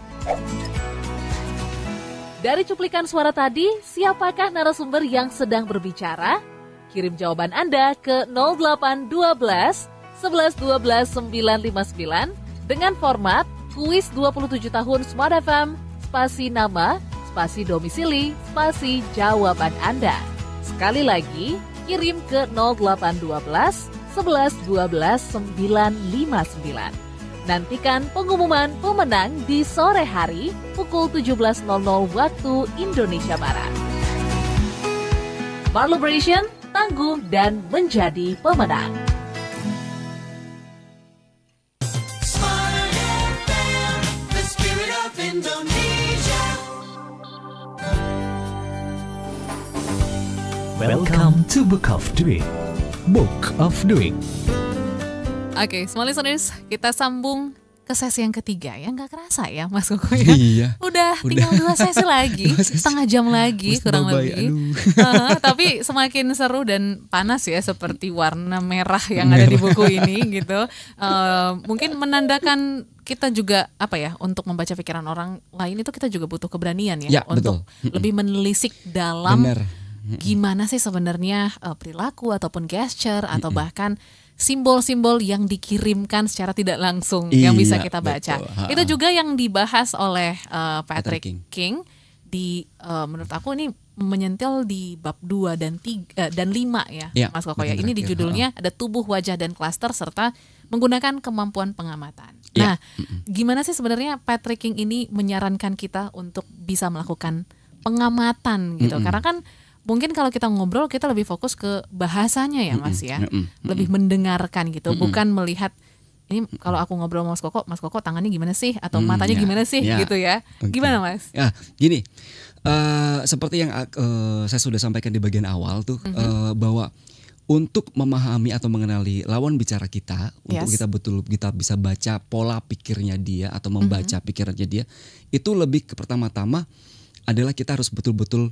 Speaker 2: Dari cuplikan suara tadi, siapakah narasumber yang sedang berbicara? Kirim jawaban Anda ke 0812 11 12 959 dengan format kuis 27 tahun Smart FM, spasi nama, spasi domisili, spasi jawaban Anda. Sekali lagi, kirim ke 0812 11 12 959. Nantikan pengumuman pemenang di sore hari pukul 17.00 waktu Indonesia Barat. Marluberation tangguh, dan menjadi pemenang.
Speaker 1: Welcome to Book of Doing. Book of Doing.
Speaker 2: Oke, okay, semua listeners, kita sambung ke sesi yang ketiga ya nggak kerasa ya Mas Koko ya. Iya. Udah, udah. tinggal dua sesi lagi, setengah jam lagi Mas kurang lebih. Uh, tapi semakin seru dan panas ya seperti warna merah yang merah. ada di buku ini gitu. Uh, mungkin menandakan kita juga apa ya untuk membaca pikiran orang lain itu kita juga butuh keberanian ya, ya untuk betul. lebih menelisik dalam Bener. gimana sih sebenarnya uh, perilaku ataupun gesture atau bahkan simbol-simbol yang dikirimkan secara tidak langsung iya, yang bisa kita baca. Betul. Itu juga yang dibahas oleh uh, Patrick, King. King di uh, menurut aku ini menyentil di bab 2 dan 3 eh, dan 5 ya, ya Mas Koko ya. Ini di judulnya ada tubuh, wajah dan klaster serta menggunakan kemampuan pengamatan. Ya. Nah, gimana sih sebenarnya Patrick King ini menyarankan kita untuk bisa melakukan pengamatan gitu. Mm Karena kan mungkin kalau kita ngobrol kita lebih fokus ke bahasanya ya Mas ya. lebih mendengarkan gitu, bukan melihat ini kalau aku ngobrol sama Mas Koko, Mas Koko tangannya gimana sih atau mm, matanya ya, gimana sih ya. gitu ya. Gimana Mas?
Speaker 3: Ya, gini. Uh, seperti yang uh, saya sudah sampaikan di bagian awal tuh uh, bahwa untuk memahami atau mengenali lawan bicara kita, yes. untuk kita betul kita bisa baca pola pikirnya dia atau mm-hmm. membaca pikirannya dia, itu lebih ke pertama-tama adalah kita harus betul-betul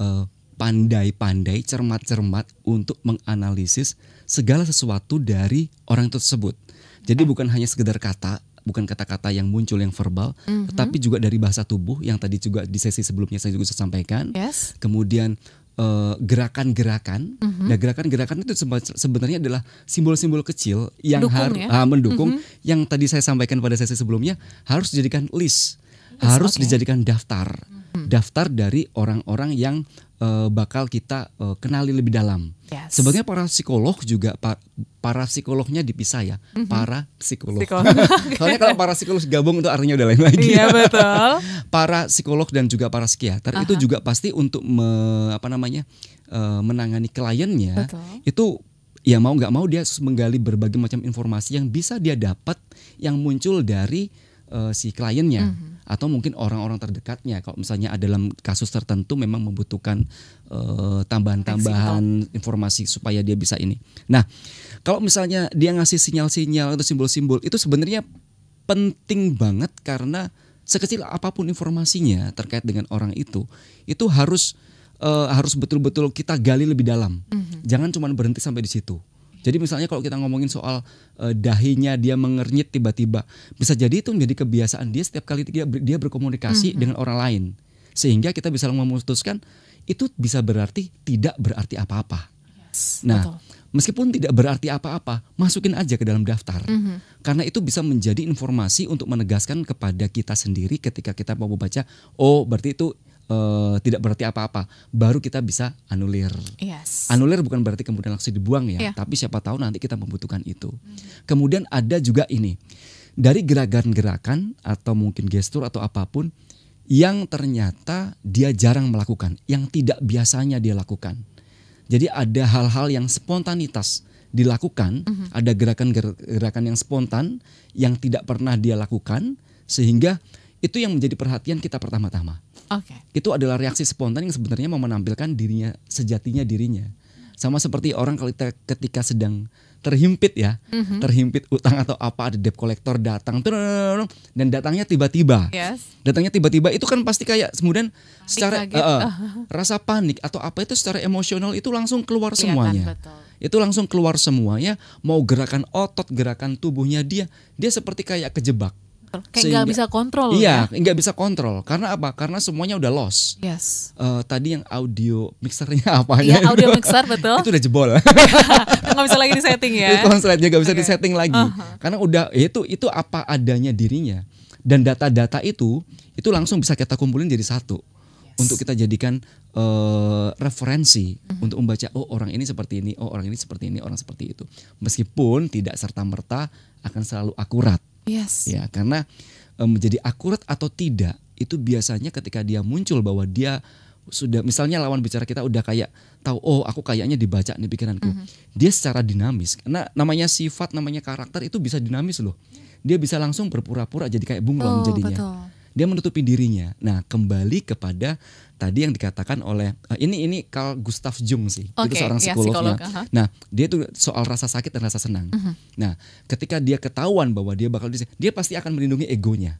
Speaker 3: uh, pandai-pandai, cermat-cermat untuk menganalisis segala sesuatu dari orang tersebut. Jadi bukan hanya sekedar kata, bukan kata-kata yang muncul yang verbal, mm-hmm. tetapi juga dari bahasa tubuh yang tadi juga di sesi sebelumnya saya juga sudah sampaikan. Yes. Kemudian eh, gerakan-gerakan. mm -hmm. Nah, gerakan-gerakan itu sebenarnya adalah simbol-simbol kecil yang harus ya? uh, mendukung mm -hmm. yang tadi saya sampaikan pada sesi sebelumnya harus dijadikan list, yes, harus okay. dijadikan daftar, -hmm. daftar dari orang-orang yang Eh, bakal kita uh, kenali lebih dalam. Yes. Sebenarnya para psikolog juga pa para psikolognya dipisah ya, mm-hmm. para psikolog. psikolog. Soalnya kalau para psikolog gabung itu artinya udah lain lagi. Iya betul. para psikolog dan juga para psikiater uh-huh. itu juga pasti untuk me, apa namanya uh, menangani kliennya betul. itu ya mau nggak mau dia menggali berbagai macam informasi yang bisa dia dapat yang muncul dari uh, si kliennya. Mm-hmm atau mungkin orang-orang terdekatnya kalau misalnya ada dalam kasus tertentu memang membutuhkan uh, tambahan-tambahan informasi supaya dia bisa ini. Nah, kalau misalnya dia ngasih sinyal-sinyal atau simbol-simbol itu sebenarnya penting banget karena sekecil apapun informasinya terkait dengan orang itu itu harus uh, harus betul-betul kita gali lebih dalam. Mm -hmm. Jangan cuma berhenti sampai di situ. Jadi misalnya kalau kita ngomongin soal uh, dahinya dia mengernyit tiba-tiba, bisa jadi itu menjadi kebiasaan dia setiap kali dia, ber, dia berkomunikasi mm -hmm. dengan orang lain. Sehingga kita bisa memutuskan itu bisa berarti tidak berarti apa-apa. Yes, nah, betul. meskipun tidak berarti apa-apa, masukin aja ke dalam daftar. Mm -hmm. Karena itu bisa menjadi informasi untuk menegaskan kepada kita sendiri ketika kita mau baca oh berarti itu Eh, tidak berarti apa-apa. Baru kita bisa anulir. Yes. Anulir bukan berarti kemudian langsung dibuang ya, yeah. tapi siapa tahu nanti kita membutuhkan itu. Hmm. Kemudian ada juga ini. Dari gerakan-gerakan atau mungkin gestur atau apapun yang ternyata dia jarang melakukan, yang tidak biasanya dia lakukan. Jadi ada hal-hal yang spontanitas dilakukan, mm -hmm. ada gerakan-gerakan yang spontan yang tidak pernah dia lakukan sehingga itu yang menjadi perhatian kita pertama-tama Okay. Itu adalah reaksi spontan yang sebenarnya mau menampilkan dirinya sejatinya dirinya. Sama seperti orang ketika, ketika sedang terhimpit ya, mm-hmm. terhimpit utang atau apa ada debt collector datang dan datangnya tiba-tiba. Yes. Datangnya tiba-tiba itu kan pasti kayak kemudian secara uh, uh, rasa panik atau apa itu secara emosional itu langsung keluar semuanya. Betul. Itu langsung keluar semuanya, mau gerakan otot, gerakan tubuhnya dia, dia seperti kayak kejebak
Speaker 2: kayak nggak bisa kontrol iya ya?
Speaker 3: nggak ya? bisa kontrol karena apa karena semuanya udah lost yes uh, tadi yang audio mixernya apa ya audio mixer betul itu udah jebol
Speaker 2: nggak bisa lagi disetting ya itu konsletnya
Speaker 3: nggak bisa okay. disetting lagi uh -huh. karena udah itu itu apa adanya dirinya dan data-data itu itu langsung bisa kita kumpulin jadi satu untuk kita jadikan uh, referensi uh-huh. untuk membaca oh orang ini seperti ini, oh orang ini seperti ini, orang seperti itu. Meskipun tidak serta merta akan selalu akurat. Yes. Ya, karena eh, menjadi akurat atau tidak itu biasanya ketika dia muncul bahwa dia sudah misalnya lawan bicara kita udah kayak tahu oh aku kayaknya dibaca nih pikiranku. Mm -hmm. Dia secara dinamis karena namanya sifat namanya karakter itu bisa dinamis loh. Dia bisa langsung berpura-pura jadi kayak bunglon oh, jadinya. Betul dia menutupi dirinya. Nah, kembali kepada tadi yang dikatakan oleh eh, ini ini Carl Gustav Jung sih, okay, itu seorang iya, psikolognya. Ya, psikolog Nah, dia itu soal rasa sakit dan rasa senang. Uh mhm. -huh. Nah, ketika dia ketahuan bahwa dia bakal dia pasti akan melindungi egonya.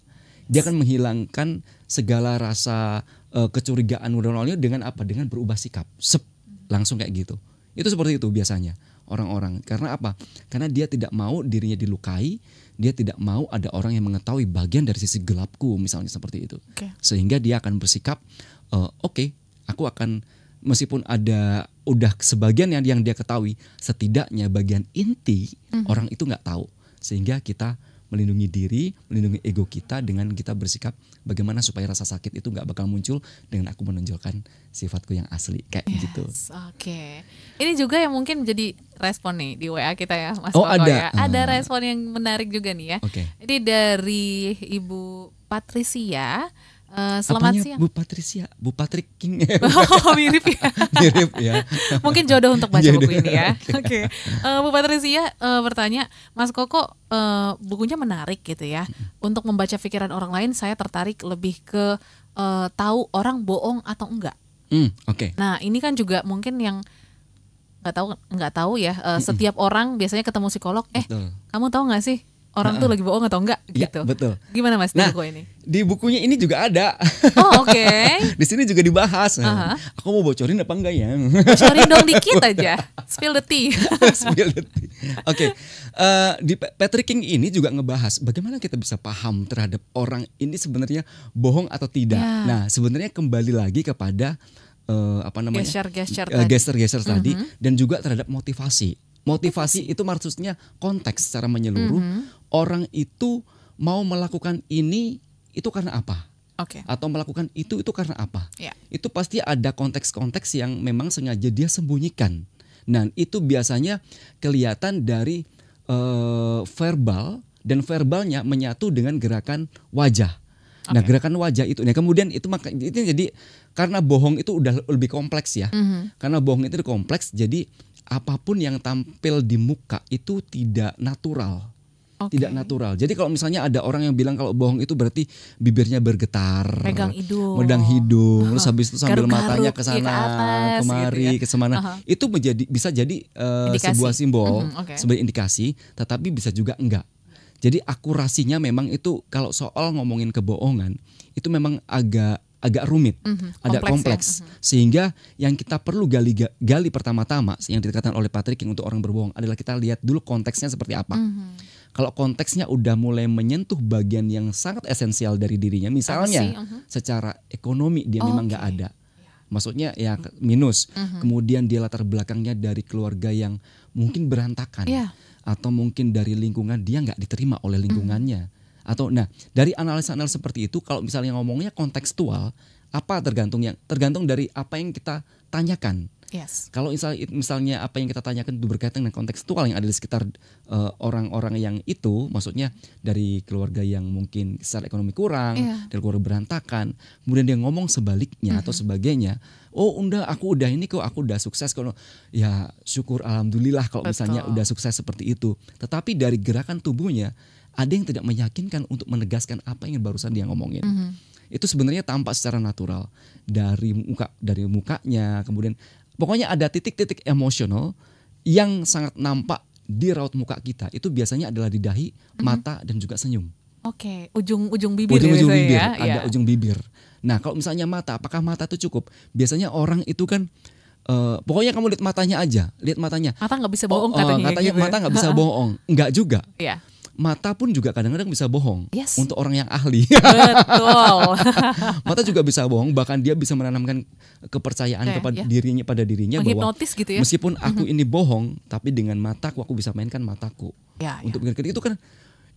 Speaker 3: Dia akan menghilangkan segala rasa uh, kecurigaan udah dengan apa? Dengan berubah sikap. Sep, langsung kayak gitu. Itu seperti itu biasanya orang-orang. Karena apa? Karena dia tidak mau dirinya dilukai, dia tidak mau ada orang yang mengetahui bagian dari sisi gelapku misalnya seperti itu okay. sehingga dia akan bersikap uh, oke okay, aku akan meskipun ada udah sebagian yang yang dia ketahui setidaknya bagian inti mm -hmm. orang itu nggak tahu sehingga kita melindungi diri, melindungi ego kita dengan kita bersikap bagaimana supaya rasa sakit itu nggak bakal muncul dengan aku menonjolkan sifatku yang asli
Speaker 2: kayak yes, gitu. Oke. Okay. Ini juga yang mungkin menjadi respon nih di WA kita ya Mas Oh Koko, ada. Ya. Ada uh, respon yang menarik juga nih ya. Oke. Okay. Ini dari Ibu Patricia Eh, selamat Apanya? siang. Bu
Speaker 3: Patricia, Bu Patrick King. oh,
Speaker 2: mirip ya.
Speaker 1: mirip ya.
Speaker 2: Mungkin jodoh untuk baca jodoh. buku ini ya. Oke. Okay. Uh, eh, Bu Patricia uh, bertanya, Mas Koko uh, bukunya menarik gitu ya. Untuk membaca pikiran orang lain saya tertarik lebih ke uh, tahu orang bohong atau enggak. Hmm, oke. Okay. Nah, ini kan juga mungkin yang nggak tahu nggak tahu ya uh, setiap orang biasanya ketemu psikolog eh Betul. kamu tahu nggak sih orang nah, tuh lagi bohong atau enggak iya, gitu. betul. Gimana Mas nah, di buku ini?
Speaker 3: Di bukunya ini juga ada. Oh, oke. Okay. di sini juga dibahas. uh-huh. Aku mau bocorin apa enggak ya? bocorin dong dikit aja.
Speaker 2: Spill the tea. Spill the tea. Oke.
Speaker 3: Okay. Uh, eh, di Patrick King ini juga ngebahas bagaimana kita bisa paham terhadap orang ini sebenarnya bohong atau tidak. Yeah. Nah, sebenarnya kembali lagi kepada uh, apa namanya? geser-geser uh, eh, geser-geser tadi. uh-huh. dan juga terhadap motivasi. Motivasi, motivasi. itu maksudnya konteks secara menyeluruh. Mm -hmm orang itu mau melakukan ini itu karena apa? okay. atau melakukan itu itu karena apa? Yeah. Itu pasti ada konteks-konteks yang memang sengaja dia sembunyikan. Nah itu biasanya kelihatan dari uh, verbal dan verbalnya menyatu dengan gerakan wajah. Okay. Nah gerakan wajah itu, nah kemudian itu maka itu jadi karena bohong itu udah lebih kompleks ya, mm -hmm. karena bohong itu kompleks jadi apapun yang tampil di muka itu tidak natural okay. tidak natural. Jadi kalau misalnya ada orang yang bilang kalau bohong itu berarti bibirnya bergetar, pegang hidung, medang hidung, terus habis itu sambil Garuk-garuk, matanya ke iya, sana, gitu kemari, gitu ya. ke semana, Uh-huh. Itu menjadi bisa jadi uh, sebuah simbol, uh-huh, mhm, okay. sebagai indikasi, tetapi bisa juga enggak. Jadi akurasinya memang itu kalau soal ngomongin kebohongan itu memang agak agak rumit, mm-hmm, agak kompleks, ya. kompleks. Ya? Mm-hmm. sehingga yang kita perlu gali gali pertama-tama yang dikatakan oleh Patrick yang untuk orang berbohong adalah kita lihat dulu konteksnya seperti apa.
Speaker 1: Mm-hmm
Speaker 3: kalau konteksnya udah mulai menyentuh bagian yang sangat esensial dari dirinya misalnya uh-huh. secara ekonomi dia oh, memang nggak okay. ada maksudnya ya minus uh-huh. kemudian dia latar belakangnya dari keluarga yang mungkin berantakan yeah. atau mungkin dari lingkungan dia nggak diterima oleh uh-huh. lingkungannya uh-huh. atau nah dari analisa-analisa seperti itu kalau misalnya ngomongnya kontekstual apa tergantung yang tergantung dari apa yang kita tanyakan Yes. Kalau misal, misalnya apa yang kita tanyakan itu berkaitan dengan kontekstual yang ada di sekitar eh, orang-orang uh, yang itu, maksudnya dari keluarga yang mungkin secara ekonomi kurang, yeah. dari keluarga berantakan, kemudian dia ngomong sebaliknya mm -hmm. atau sebagainya, oh udah aku udah ini kok aku udah sukses kalau ya syukur alhamdulillah kalau Betul. misalnya udah sukses seperti itu. Tetapi dari gerakan tubuhnya ada yang tidak meyakinkan untuk menegaskan apa yang barusan dia ngomongin. Mm -hmm itu sebenarnya tampak secara natural dari muka dari mukanya kemudian Pokoknya ada titik-titik emosional yang sangat nampak di raut muka kita itu biasanya adalah di dahi, mm-hmm. mata dan juga senyum.
Speaker 2: Oke, okay. ujung-ujung bibir ujung-ujung ya, bibir, ya? ada yeah.
Speaker 3: ujung bibir. Nah, kalau misalnya mata, apakah mata itu cukup? Biasanya orang itu kan uh, pokoknya kamu lihat matanya aja, lihat matanya.
Speaker 2: Mata nggak bisa bohong oh, oh katanya. Uh, katanya gitu. Ya? mata nggak bisa bohong,
Speaker 3: nggak juga. Yeah mata pun juga kadang-kadang bisa bohong yes. untuk orang yang ahli. Betul. mata juga bisa bohong, bahkan dia bisa menanamkan kepercayaan okay, kepada yeah. dirinya pada dirinya bahwa gitu ya. meskipun aku mm-hmm. ini bohong, tapi dengan mataku aku bisa mainkan mataku. Yeah, ya. untuk yeah. itu kan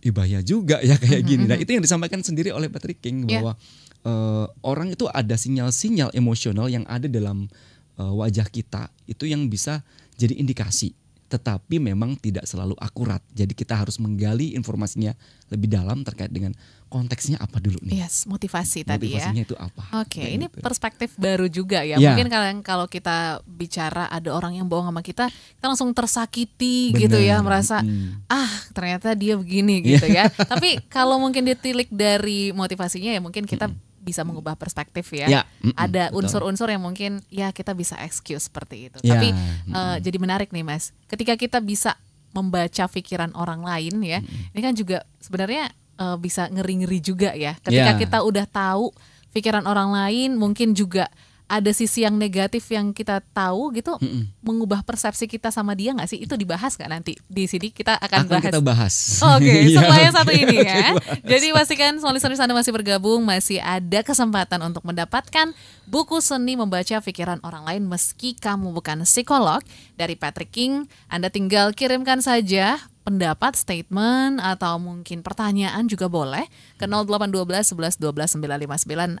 Speaker 3: ibaya juga ya kayak mm-hmm, gini. Nah, mm-hmm. itu yang disampaikan sendiri oleh Patrick King ya. bahwa yeah. uh, orang itu ada sinyal-sinyal emosional yang ada dalam uh, wajah kita itu yang bisa jadi indikasi tetapi memang tidak selalu akurat. Jadi kita harus menggali informasinya lebih dalam terkait dengan konteksnya apa dulu nih.
Speaker 2: Yes, motivasi Motivasinya tadi ya. Motivasinya itu apa? Oke, okay, ini gitu. perspektif baru juga ya. ya. Mungkin kalian kalau kita bicara ada orang yang bohong sama kita, kita langsung tersakiti Bener. gitu ya, merasa hmm. ah ternyata dia begini gitu ya. Tapi kalau mungkin ditilik dari motivasinya ya mungkin kita hmm bisa hmm. mengubah perspektif ya. ya Ada unsur-unsur yang mungkin ya kita bisa excuse seperti itu. Ya, Tapi mm Uh, jadi menarik nih Mas. Ketika kita bisa membaca pikiran orang lain ya, mm ini kan juga sebenarnya uh, bisa ngeri-ngeri juga ya. Ketika ya. kita udah tahu pikiran orang lain mungkin juga ada sisi yang negatif yang kita tahu gitu mm -mm. mengubah persepsi kita sama dia nggak sih itu dibahas nggak nanti di sini kita akan, akan bahas. bahas oke okay, ya, setelah yang satu ini okay, ya okay, jadi pastikan semua listeners anda masih bergabung masih ada kesempatan untuk mendapatkan buku seni membaca pikiran orang lain meski kamu bukan psikolog dari Patrick King anda tinggal kirimkan saja pendapat, statement atau mungkin pertanyaan juga boleh ke 0812 11 12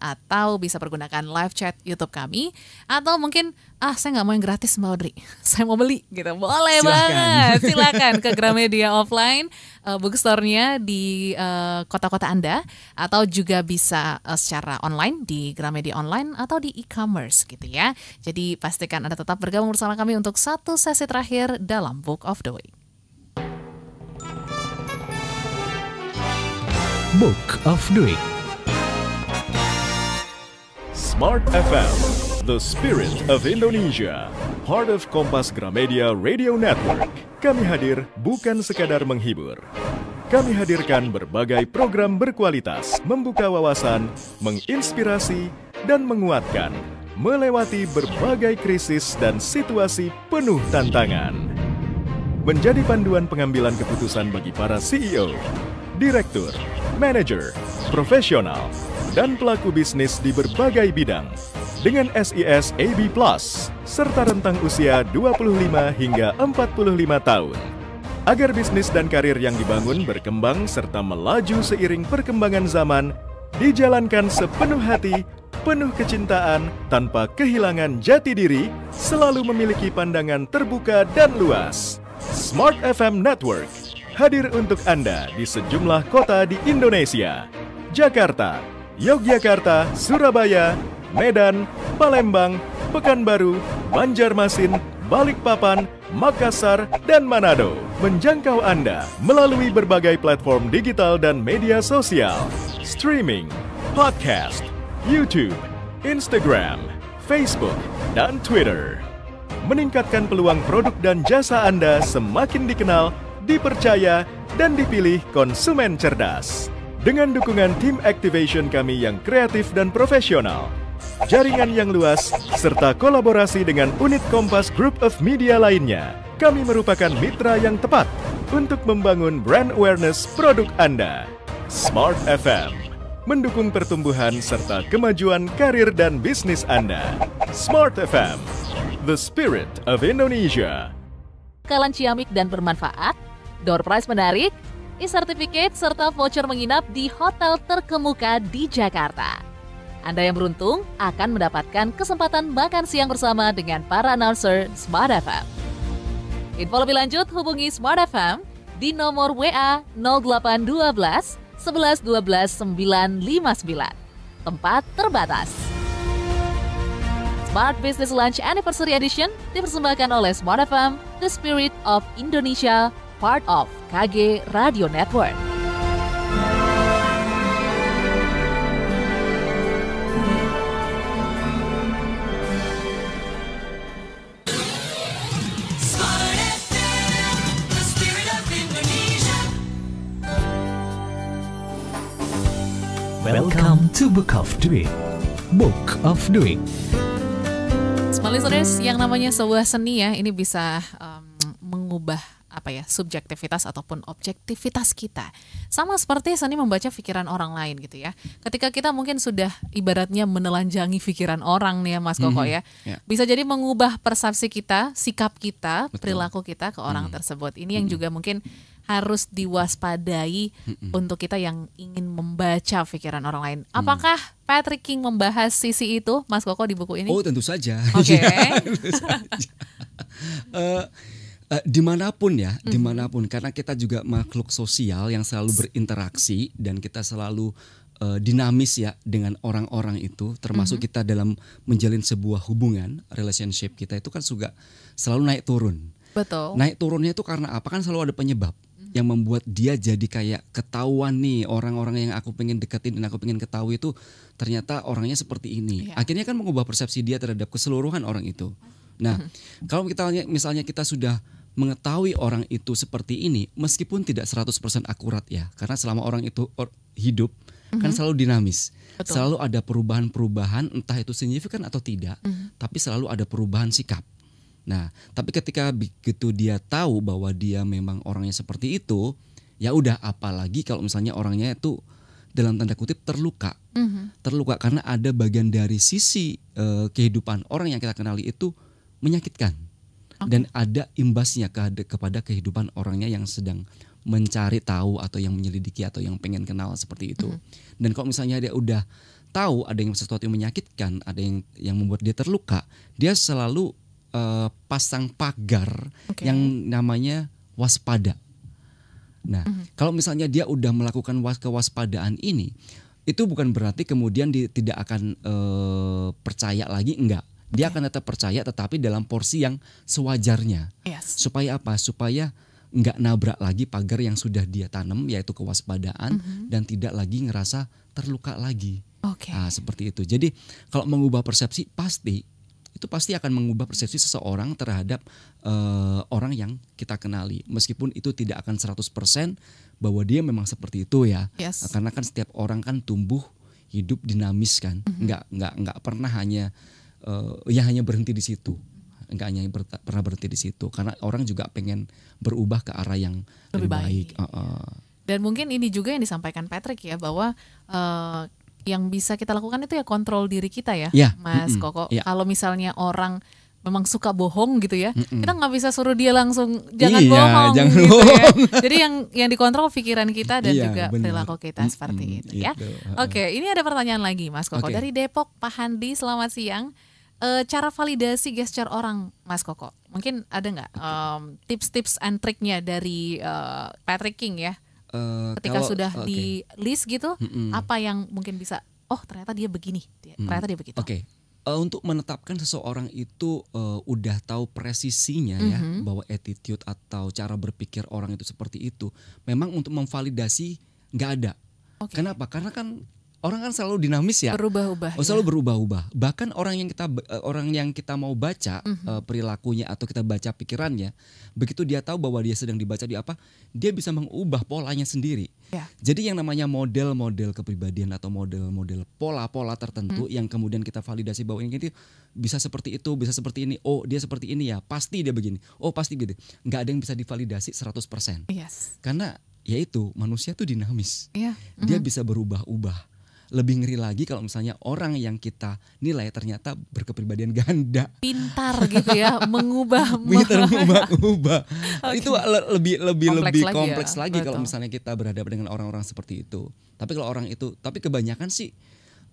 Speaker 2: 959 atau bisa pergunakan live chat YouTube kami atau mungkin ah saya nggak mau yang gratis Mbak Audrey, saya mau beli gitu. Boleh Silahkan. banget. Silakan ke Gramedia offline uh, bookstore-nya di kota eh, kota-kota Anda atau juga bisa uh, secara online di Gramedia online atau di e-commerce gitu ya. Jadi pastikan Anda tetap bergabung bersama kami untuk satu sesi terakhir dalam Book of the Week.
Speaker 1: Book of Doing. Smart FM, the spirit of Indonesia, part of Kompas Gramedia Radio Network. Kami hadir bukan sekadar menghibur. Kami hadirkan berbagai program berkualitas, membuka wawasan, menginspirasi, dan menguatkan melewati berbagai krisis dan situasi penuh tantangan. Menjadi panduan pengambilan keputusan bagi para CEO, direktur, manajer, profesional, dan pelaku bisnis di berbagai bidang dengan SIS AB+, Plus serta rentang usia 25 hingga 45 tahun. Agar bisnis dan karir yang dibangun berkembang serta melaju seiring perkembangan zaman, dijalankan sepenuh hati, penuh kecintaan, tanpa kehilangan jati diri, selalu memiliki pandangan terbuka dan luas. Smart FM Network hadir untuk Anda di sejumlah kota di Indonesia. Jakarta, Yogyakarta, Surabaya, Medan, Palembang, Pekanbaru, Banjarmasin, Balikpapan, Makassar, dan Manado menjangkau Anda melalui berbagai platform digital dan media sosial, streaming, podcast, YouTube, Instagram, Facebook, dan Twitter. Meningkatkan peluang produk dan jasa Anda semakin dikenal dipercaya, dan dipilih konsumen cerdas. Dengan dukungan tim activation kami yang kreatif dan profesional, jaringan yang luas, serta kolaborasi dengan unit Kompas Group of Media lainnya, kami merupakan mitra yang tepat untuk membangun brand awareness produk Anda. Smart FM mendukung pertumbuhan serta kemajuan karir dan bisnis Anda. Smart FM, the spirit of Indonesia.
Speaker 2: Kalian ciamik dan bermanfaat door prize menarik, e-certificate serta voucher menginap di hotel terkemuka di Jakarta. Anda yang beruntung akan mendapatkan kesempatan makan siang bersama dengan para announcer Smart FM. Info lebih lanjut hubungi Smart FM di nomor WA 0812 11 12 959. Tempat terbatas. Smart Business Lunch Anniversary Edition dipersembahkan oleh Smart FM, The Spirit of Indonesia part of KG Radio Network.
Speaker 1: Welcome to Book of Doing. Book of Doing.
Speaker 2: Semalih listeners, yang namanya sebuah seni ya, ini bisa um, mengubah apa ya subjektivitas ataupun objektivitas kita sama seperti seni membaca pikiran orang lain gitu ya ketika kita mungkin sudah ibaratnya menelanjangi pikiran orang nih ya mas koko mm-hmm. ya bisa jadi mengubah persepsi kita sikap kita Betul. perilaku kita ke orang mm-hmm. tersebut ini yang mm-hmm. juga mungkin harus diwaspadai mm untuk kita yang ingin membaca pikiran orang lain. Mhm. Apakah Patrick King membahas sisi itu, Mas Koko di buku ini? Oh tentu
Speaker 3: saja. Oke. Okay. uh, Eh, dimanapun ya, mm. dimanapun karena kita juga makhluk sosial yang selalu berinteraksi dan kita selalu uh, dinamis ya dengan orang-orang itu termasuk mm -hmm. kita dalam menjalin sebuah hubungan relationship kita itu kan juga selalu naik turun
Speaker 2: betul naik
Speaker 3: turunnya itu karena apa kan selalu ada penyebab mhm. yang membuat dia jadi kayak ketahuan nih orang-orang yang aku pengen deketin dan aku pengen ketahui itu ternyata orangnya seperti ini yeah. akhirnya kan mengubah persepsi dia terhadap keseluruhan orang itu nah mhm. kalau kita misalnya kita sudah mengetahui orang itu seperti ini meskipun tidak 100% akurat ya karena selama orang itu hidup mm-hmm. kan mhm. selalu dinamis Betul. selalu ada perubahan-perubahan entah itu signifikan atau tidak mm-hmm. tapi selalu ada perubahan sikap nah tapi ketika begitu dia tahu bahwa dia memang orangnya seperti itu ya udah apalagi kalau misalnya orangnya itu dalam tanda kutip terluka mm-hmm. terluka karena ada bagian dari sisi uh, kehidupan orang yang kita kenali itu menyakitkan dan ada imbasnya ke, kepada kehidupan orangnya yang sedang mencari tahu atau yang menyelidiki atau yang pengen kenal seperti itu. Mm -hmm. Dan kalau misalnya dia udah tahu ada yang sesuatu yang menyakitkan, ada yang yang membuat dia terluka, dia selalu uh, pasang pagar okay. yang namanya waspada. Nah, mm -hmm. kalau misalnya dia udah melakukan was kewaspadaan ini, itu bukan berarti kemudian dia tidak akan uh, percaya lagi enggak dia akan tetap percaya tetapi dalam porsi yang sewajarnya. Yes. Supaya apa? Supaya nggak nabrak lagi pagar yang sudah dia tanam yaitu kewaspadaan mm -hmm. dan tidak lagi ngerasa terluka lagi. Okay. Nah, seperti itu. Jadi kalau mengubah persepsi pasti itu pasti akan mengubah persepsi seseorang terhadap uh, orang yang kita kenali. Meskipun itu tidak akan 100% bahwa dia memang seperti itu ya. Yes. Karena kan setiap orang kan tumbuh hidup dinamis kan. Mm -hmm. Nggak nggak nggak pernah hanya uh, ya hanya berhenti di situ enggak hanya ber, pernah berhenti di situ karena orang juga pengen berubah ke arah yang lebih, lebih baik, baik. Uh, uh.
Speaker 2: dan mungkin ini juga yang disampaikan Patrick ya bahwa uh, yang bisa kita lakukan itu ya kontrol diri kita ya, ya. Mas mm -mm, Koko ya. kalau misalnya orang memang suka bohong gitu ya. Mm -mm. Kita nggak bisa suruh dia langsung jangan iya, bohong jangan gitu ya. bohong. ya. Jadi yang yang dikontrol pikiran kita dan iya, juga perilaku kita mm -mm, seperti itu ya. Gitu. Oke, ini ada pertanyaan lagi Mas Koko okay. dari Depok Pak Handi, selamat siang uh, cara validasi gesture orang, Mas Koko. Mungkin ada nggak um, tips-tips and triknya dari uh, Patrick King ya?
Speaker 3: Uh, Ketika kalau, sudah okay. di
Speaker 2: list gitu, mm -mm. apa yang mungkin bisa? Oh ternyata dia begini, dia, mm. ternyata dia begitu.
Speaker 3: Oke. Okay. Uh, untuk menetapkan seseorang itu uh, udah tahu presisinya mm -hmm. ya mm-hmm. bahwa attitude atau cara berpikir orang itu seperti itu, memang untuk memvalidasi nggak ada. Okay. Kenapa? Karena kan orang kan selalu dinamis ya
Speaker 2: berubah-ubah
Speaker 3: oh, selalu ya. berubah-ubah bahkan orang yang kita eh, orang yang kita mau baca mm -hmm. uh, perilakunya atau kita baca pikirannya begitu dia tahu bahwa dia sedang dibaca di apa dia bisa mengubah polanya sendiri yeah. jadi yang namanya model-model kepribadian atau model-model pola-pola tertentu mm. yang kemudian kita validasi bahwa ini gitu, bisa seperti itu bisa seperti ini oh dia seperti ini ya pasti dia begini oh pasti gitu nggak ada yang bisa divalidasi 100% yes. karena yaitu manusia tuh dinamis yeah. mm -hmm. dia mhm. bisa berubah-ubah lebih ngeri lagi kalau misalnya orang yang kita nilai ternyata berkepribadian ganda. Pintar
Speaker 2: gitu ya, mengubah. Pintar mengubah-ubah. okay. Itu le lebih lebih kompleks lebih lagi
Speaker 3: kompleks ya? lagi kalau misalnya kita berhadapan dengan orang-orang seperti itu. Tapi kalau orang itu, tapi kebanyakan sih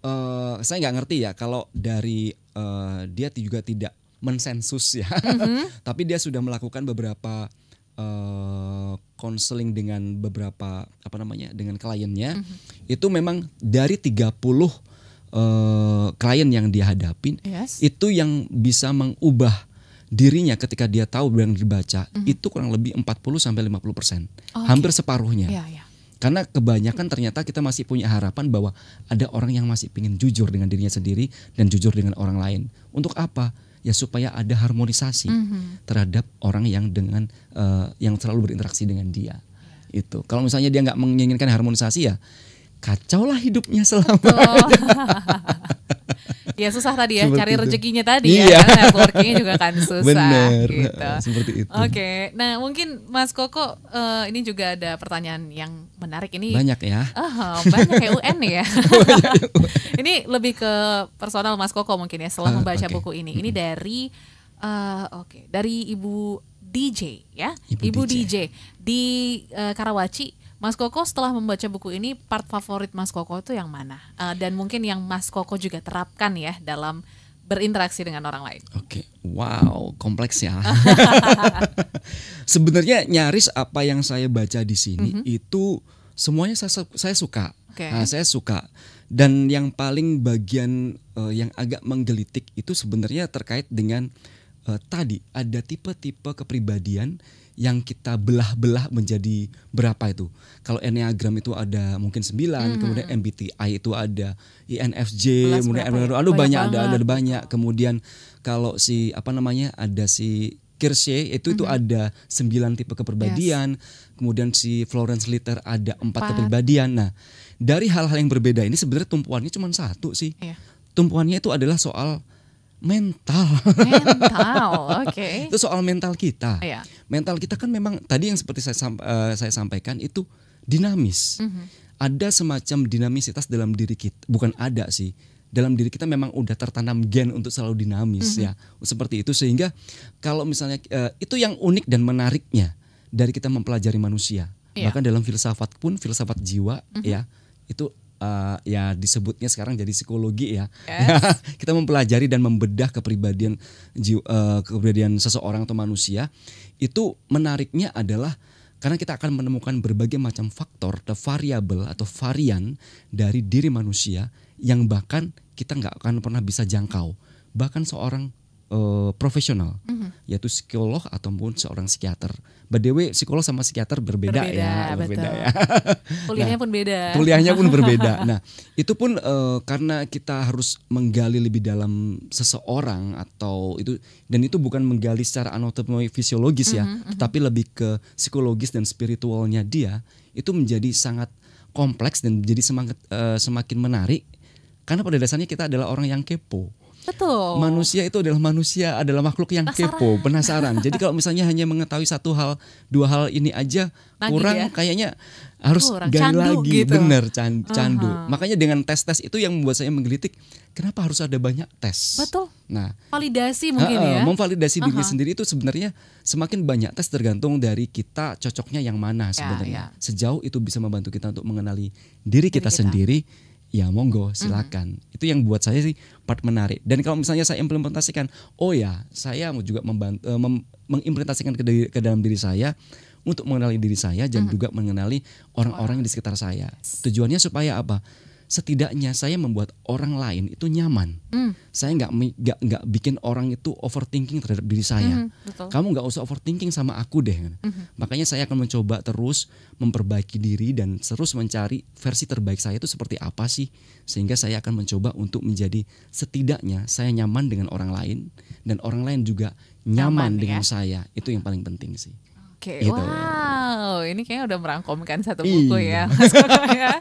Speaker 3: uh, saya nggak ngerti ya kalau dari uh, dia juga tidak mensensus ya. Mm -hmm. Tapi dia sudah melakukan beberapa konseling eh, uh, dengan beberapa apa namanya dengan kliennya mm -hmm. itu memang dari 30 puluh eh, klien yang dia hadapin yes. itu yang bisa mengubah dirinya ketika dia tahu yang dibaca mm -hmm. itu kurang lebih 40 sampai 50%. Oh, okay. hampir separuhnya. Yeah, yeah. Karena kebanyakan ternyata kita masih punya harapan bahwa ada orang yang masih ingin jujur dengan dirinya sendiri dan jujur dengan orang lain. Untuk apa? ya supaya ada harmonisasi mm -hmm. terhadap orang yang dengan uh, yang selalu berinteraksi dengan dia itu kalau misalnya dia nggak menginginkan harmonisasi ya kacaulah hidupnya selama oh.
Speaker 2: ya susah tadi ya seperti cari itu. rezekinya tadi ya, iya. ya networkingnya juga kan susah Bener. gitu seperti itu oke okay. nah mungkin Mas Koko uh, ini juga ada pertanyaan yang menarik ini banyak ya oh, banyak ya UN ya oh, iya, ini lebih ke personal Mas Koko mungkin ya setelah uh, ah, okay. buku ini ini dari uh, oke okay. dari Ibu DJ ya Ibu, Ibu DJ. DJ di uh, Karawaci Mas Koko setelah membaca buku ini part favorit Mas Koko itu yang mana? Uh, dan mungkin yang Mas Koko juga terapkan ya dalam berinteraksi dengan orang lain. Oke,
Speaker 3: okay. wow, kompleks ya. Sebenarnya nyaris apa yang saya baca di sini mm -hmm. itu semuanya saya, saya suka. Okay. Nah, saya suka. Dan yang paling bagian uh, yang agak menggelitik itu sebenarnya terkait dengan uh, tadi ada tipe-tipe kepribadian yang kita belah-belah menjadi berapa itu. Kalau Enneagram itu ada mungkin 9, hmm. kemudian MBTI itu ada INFJ, Belas kemudian aduh, ya? aduh banyak, banyak ada ada banyak. Kemudian kalau si apa namanya ada si Kirche itu mm -hmm. itu ada sembilan tipe kepribadian, yes. kemudian si Florence Litter ada empat kepribadian. Nah, dari hal-hal yang berbeda ini sebenarnya tumpuannya cuma satu sih. Yeah. Tumpuannya itu adalah soal mental. Mental, oke. Okay. itu soal mental kita. Yeah. Oh, iya. Mental kita kan memang tadi yang seperti saya uh, saya sampaikan itu dinamis. Mm -hmm. Ada semacam dinamisitas dalam diri kita, bukan ada sih. Dalam diri kita memang udah tertanam gen untuk selalu dinamis mm -hmm. ya, seperti itu sehingga kalau misalnya uh, itu yang unik dan menariknya dari kita mempelajari manusia. Yeah. Bahkan dalam filsafat pun filsafat jiwa mm -hmm. ya itu uh, ya disebutnya sekarang jadi psikologi ya. Yes. kita mempelajari dan membedah kepribadian uh, kepribadian seseorang atau manusia. Itu menariknya adalah karena kita akan menemukan berbagai macam faktor the variable atau varian dari diri manusia yang bahkan kita nggak akan pernah bisa jangkau. Bahkan seorang uh, profesional, mm -hmm. yaitu psikolog ataupun seorang psikiater. By the way, psikolog sama psikiater berbeda, ya, berbeda ya, betul. berbeda ya.
Speaker 2: Kuliahnya nah, pun beda. Kuliahnya pun berbeda. Nah,
Speaker 3: itu pun uh, karena kita harus menggali lebih dalam seseorang atau itu dan itu bukan menggali secara anatomi fisiologis mm -hmm, ya, mm tetapi lebih ke psikologis dan spiritualnya dia itu menjadi sangat kompleks dan menjadi semangat uh, semakin menarik karena pada dasarnya kita adalah orang yang kepo Betul. Manusia itu adalah manusia adalah makhluk yang penasaran. kepo, penasaran. Jadi kalau misalnya hanya mengetahui satu hal, dua hal ini aja Lagi kurang ya? kayaknya
Speaker 1: harus kurang. gali candu lagi, gitu. bener
Speaker 3: candu. Uh -huh. Makanya dengan tes-tes itu yang membuat saya menggelitik, kenapa harus ada banyak tes? Betul. Nah, validasi mungkin uh, uh, ya. Memvalidasi uh -huh. diri sendiri itu sebenarnya semakin banyak tes tergantung dari kita cocoknya yang mana ya, sebenarnya. Ya, ya. Sejauh itu bisa membantu kita untuk mengenali diri, diri kita, kita sendiri ya monggo mhm. silakan. Mm-hmm. Itu yang buat saya sih part menarik. Dan kalau misalnya saya implementasikan, oh ya, saya mau juga membantu eh, mem, mengimplementasikan ke, ke dalam diri saya untuk mengenali diri saya dan mm-hmm. juga mengenali orang-orang di sekitar saya. Tujuannya supaya apa? setidaknya saya membuat orang lain itu nyaman. Mm. Saya nggak nggak nggak bikin orang itu overthinking terhadap diri saya. Mm, betul. Kamu nggak usah overthinking sama aku deh. Mm -hmm. Makanya saya akan mencoba terus memperbaiki diri dan terus mencari versi terbaik saya itu seperti apa sih sehingga saya akan mencoba untuk menjadi setidaknya saya nyaman dengan orang lain dan orang lain juga nyaman, nyaman ya. dengan ya? saya. Itu yang paling penting sih.
Speaker 2: Oke, okay. gitu. wow, ini kayaknya udah merangkumkan satu iya. buku Ih. Ya. ya,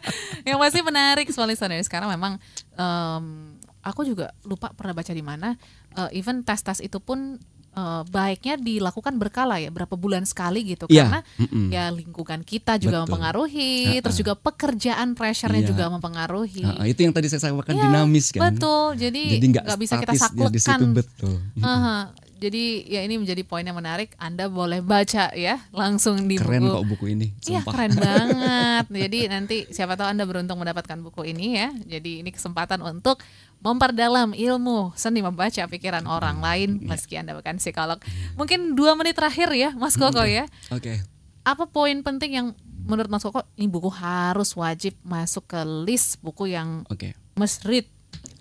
Speaker 2: Yang masih menarik soal listener sekarang memang um, aku juga lupa pernah baca di mana. Uh, even tes-tes itu pun uh, baiknya dilakukan berkala ya berapa bulan sekali gitu yeah. karena mm -mm. ya lingkungan kita juga Betul. mempengaruhi uh -uh. terus juga pekerjaan pressure-nya yeah. juga mempengaruhi uh
Speaker 3: -uh. itu yang tadi saya sampaikan yeah, dinamis kan betul jadi nggak bisa kita saklekkan betul.
Speaker 2: Uh jadi ya ini menjadi poin yang menarik. Anda boleh baca ya langsung di keren buku. kok buku ini. Iya keren banget. Jadi nanti siapa tahu Anda beruntung mendapatkan buku ini ya. Jadi ini kesempatan untuk memperdalam ilmu seni membaca pikiran hmm. orang lain iya. meski Anda bukan psikolog. Mungkin dua menit terakhir ya Mas hmm, Koko hmm. ya. Oke. Okay. Apa poin penting yang menurut Mas Koko ini buku harus wajib masuk ke list buku yang Oke. Okay. must read?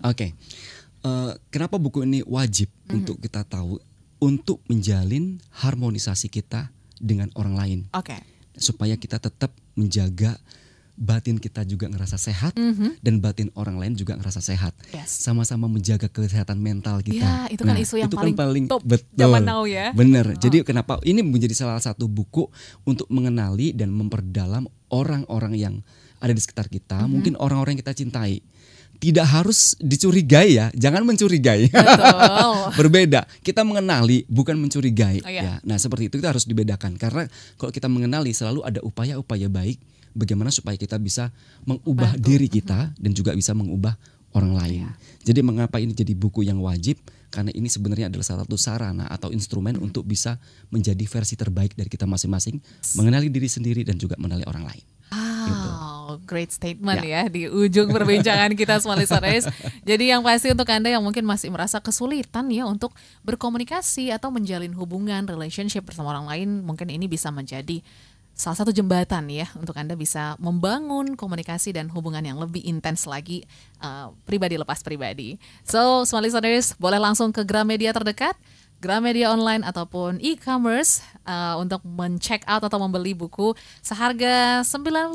Speaker 3: Oke. Okay. Uh, eh, kenapa buku ini wajib mm -hmm. untuk kita tahu? untuk menjalin harmonisasi kita dengan orang lain. Oke. Okay. Supaya kita tetap menjaga batin kita juga ngerasa sehat mm -hmm. dan batin orang lain juga ngerasa sehat. Sama-sama yes. menjaga kesehatan mental kita. Ya, itu kan nah, isu yang itu kan paling, kan paling top betul. zaman now ya. Bener. Oh. Jadi kenapa ini menjadi salah satu buku untuk mengenali dan memperdalam orang-orang yang ada di sekitar kita, mm -hmm. mungkin orang-orang yang kita cintai tidak harus dicurigai ya, jangan mencurigai. Berbeda. Kita mengenali bukan mencurigai. Oh, iya. ya. Nah seperti itu kita harus dibedakan karena kalau kita mengenali selalu ada upaya-upaya baik bagaimana supaya kita bisa mengubah Bantu. diri kita dan juga bisa mengubah orang lain. Iya. Jadi mengapa ini jadi buku yang wajib? Karena ini sebenarnya adalah salah satu sarana atau instrumen hmm. untuk bisa menjadi versi terbaik dari kita masing-masing, mengenali diri sendiri dan juga
Speaker 2: mengenali orang lain. Wow. Ah. Gitu great statement ya, ya di ujung perbincangan kita semua Jadi yang pasti untuk Anda yang mungkin masih merasa kesulitan ya untuk berkomunikasi atau menjalin hubungan, relationship bersama orang lain, mungkin ini bisa menjadi salah satu jembatan ya untuk Anda bisa membangun komunikasi dan hubungan yang lebih intens lagi uh, pribadi lepas pribadi. So, semua boleh langsung ke Gramedia terdekat Gramedia online ataupun e-commerce uh, untuk mencheck out atau membeli buku seharga 95.000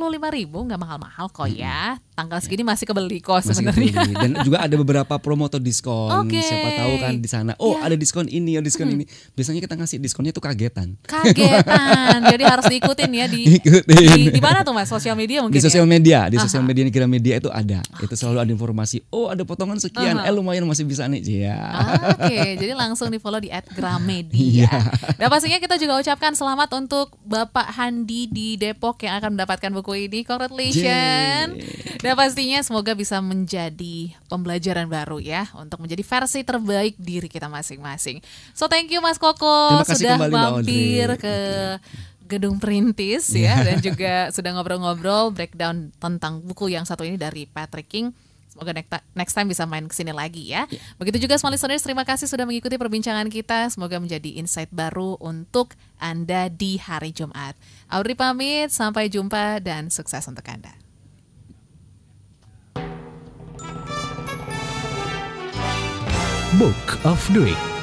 Speaker 2: nggak mahal-mahal kok ya tanggal segini masih kebeli kok sebenarnya. Dan juga
Speaker 3: ada beberapa promo atau diskon. Okay. Siapa tahu kan di sana. Oh, yeah. ada diskon ini, ada oh, diskon hmm. ini. Biasanya kita ngasih diskonnya tuh kagetan. Kagetan.
Speaker 2: Jadi harus diikutin ya di Ikutin. di, di mana tuh Mas? Sosial media mungkin. Di ya? sosial ya? media, di sosial
Speaker 3: media di kira media itu ada. Okay. Itu selalu ada informasi. Oh, ada potongan sekian. -huh. Eh lumayan masih bisa nih. Ya. Oke,
Speaker 2: okay. jadi langsung di-follow di @gramedia. yeah. Dan pastinya kita juga ucapkan selamat untuk Bapak Handi di Depok yang akan mendapatkan buku ini. Congratulations. Yeah. Dan nah, pastinya semoga bisa menjadi pembelajaran baru ya untuk menjadi versi terbaik diri kita masing-masing. So thank you Mas Koko sudah mampir ke Gedung Perintis ya iya. dan juga sudah ngobrol-ngobrol breakdown tentang buku yang satu ini dari Patrick King. Semoga next time bisa main ke sini lagi ya. Iya. Begitu juga small listeners, terima kasih sudah mengikuti perbincangan kita. Semoga menjadi insight baru untuk Anda di hari Jumat. Audrey pamit, sampai jumpa dan sukses untuk Anda.
Speaker 1: Book of Doing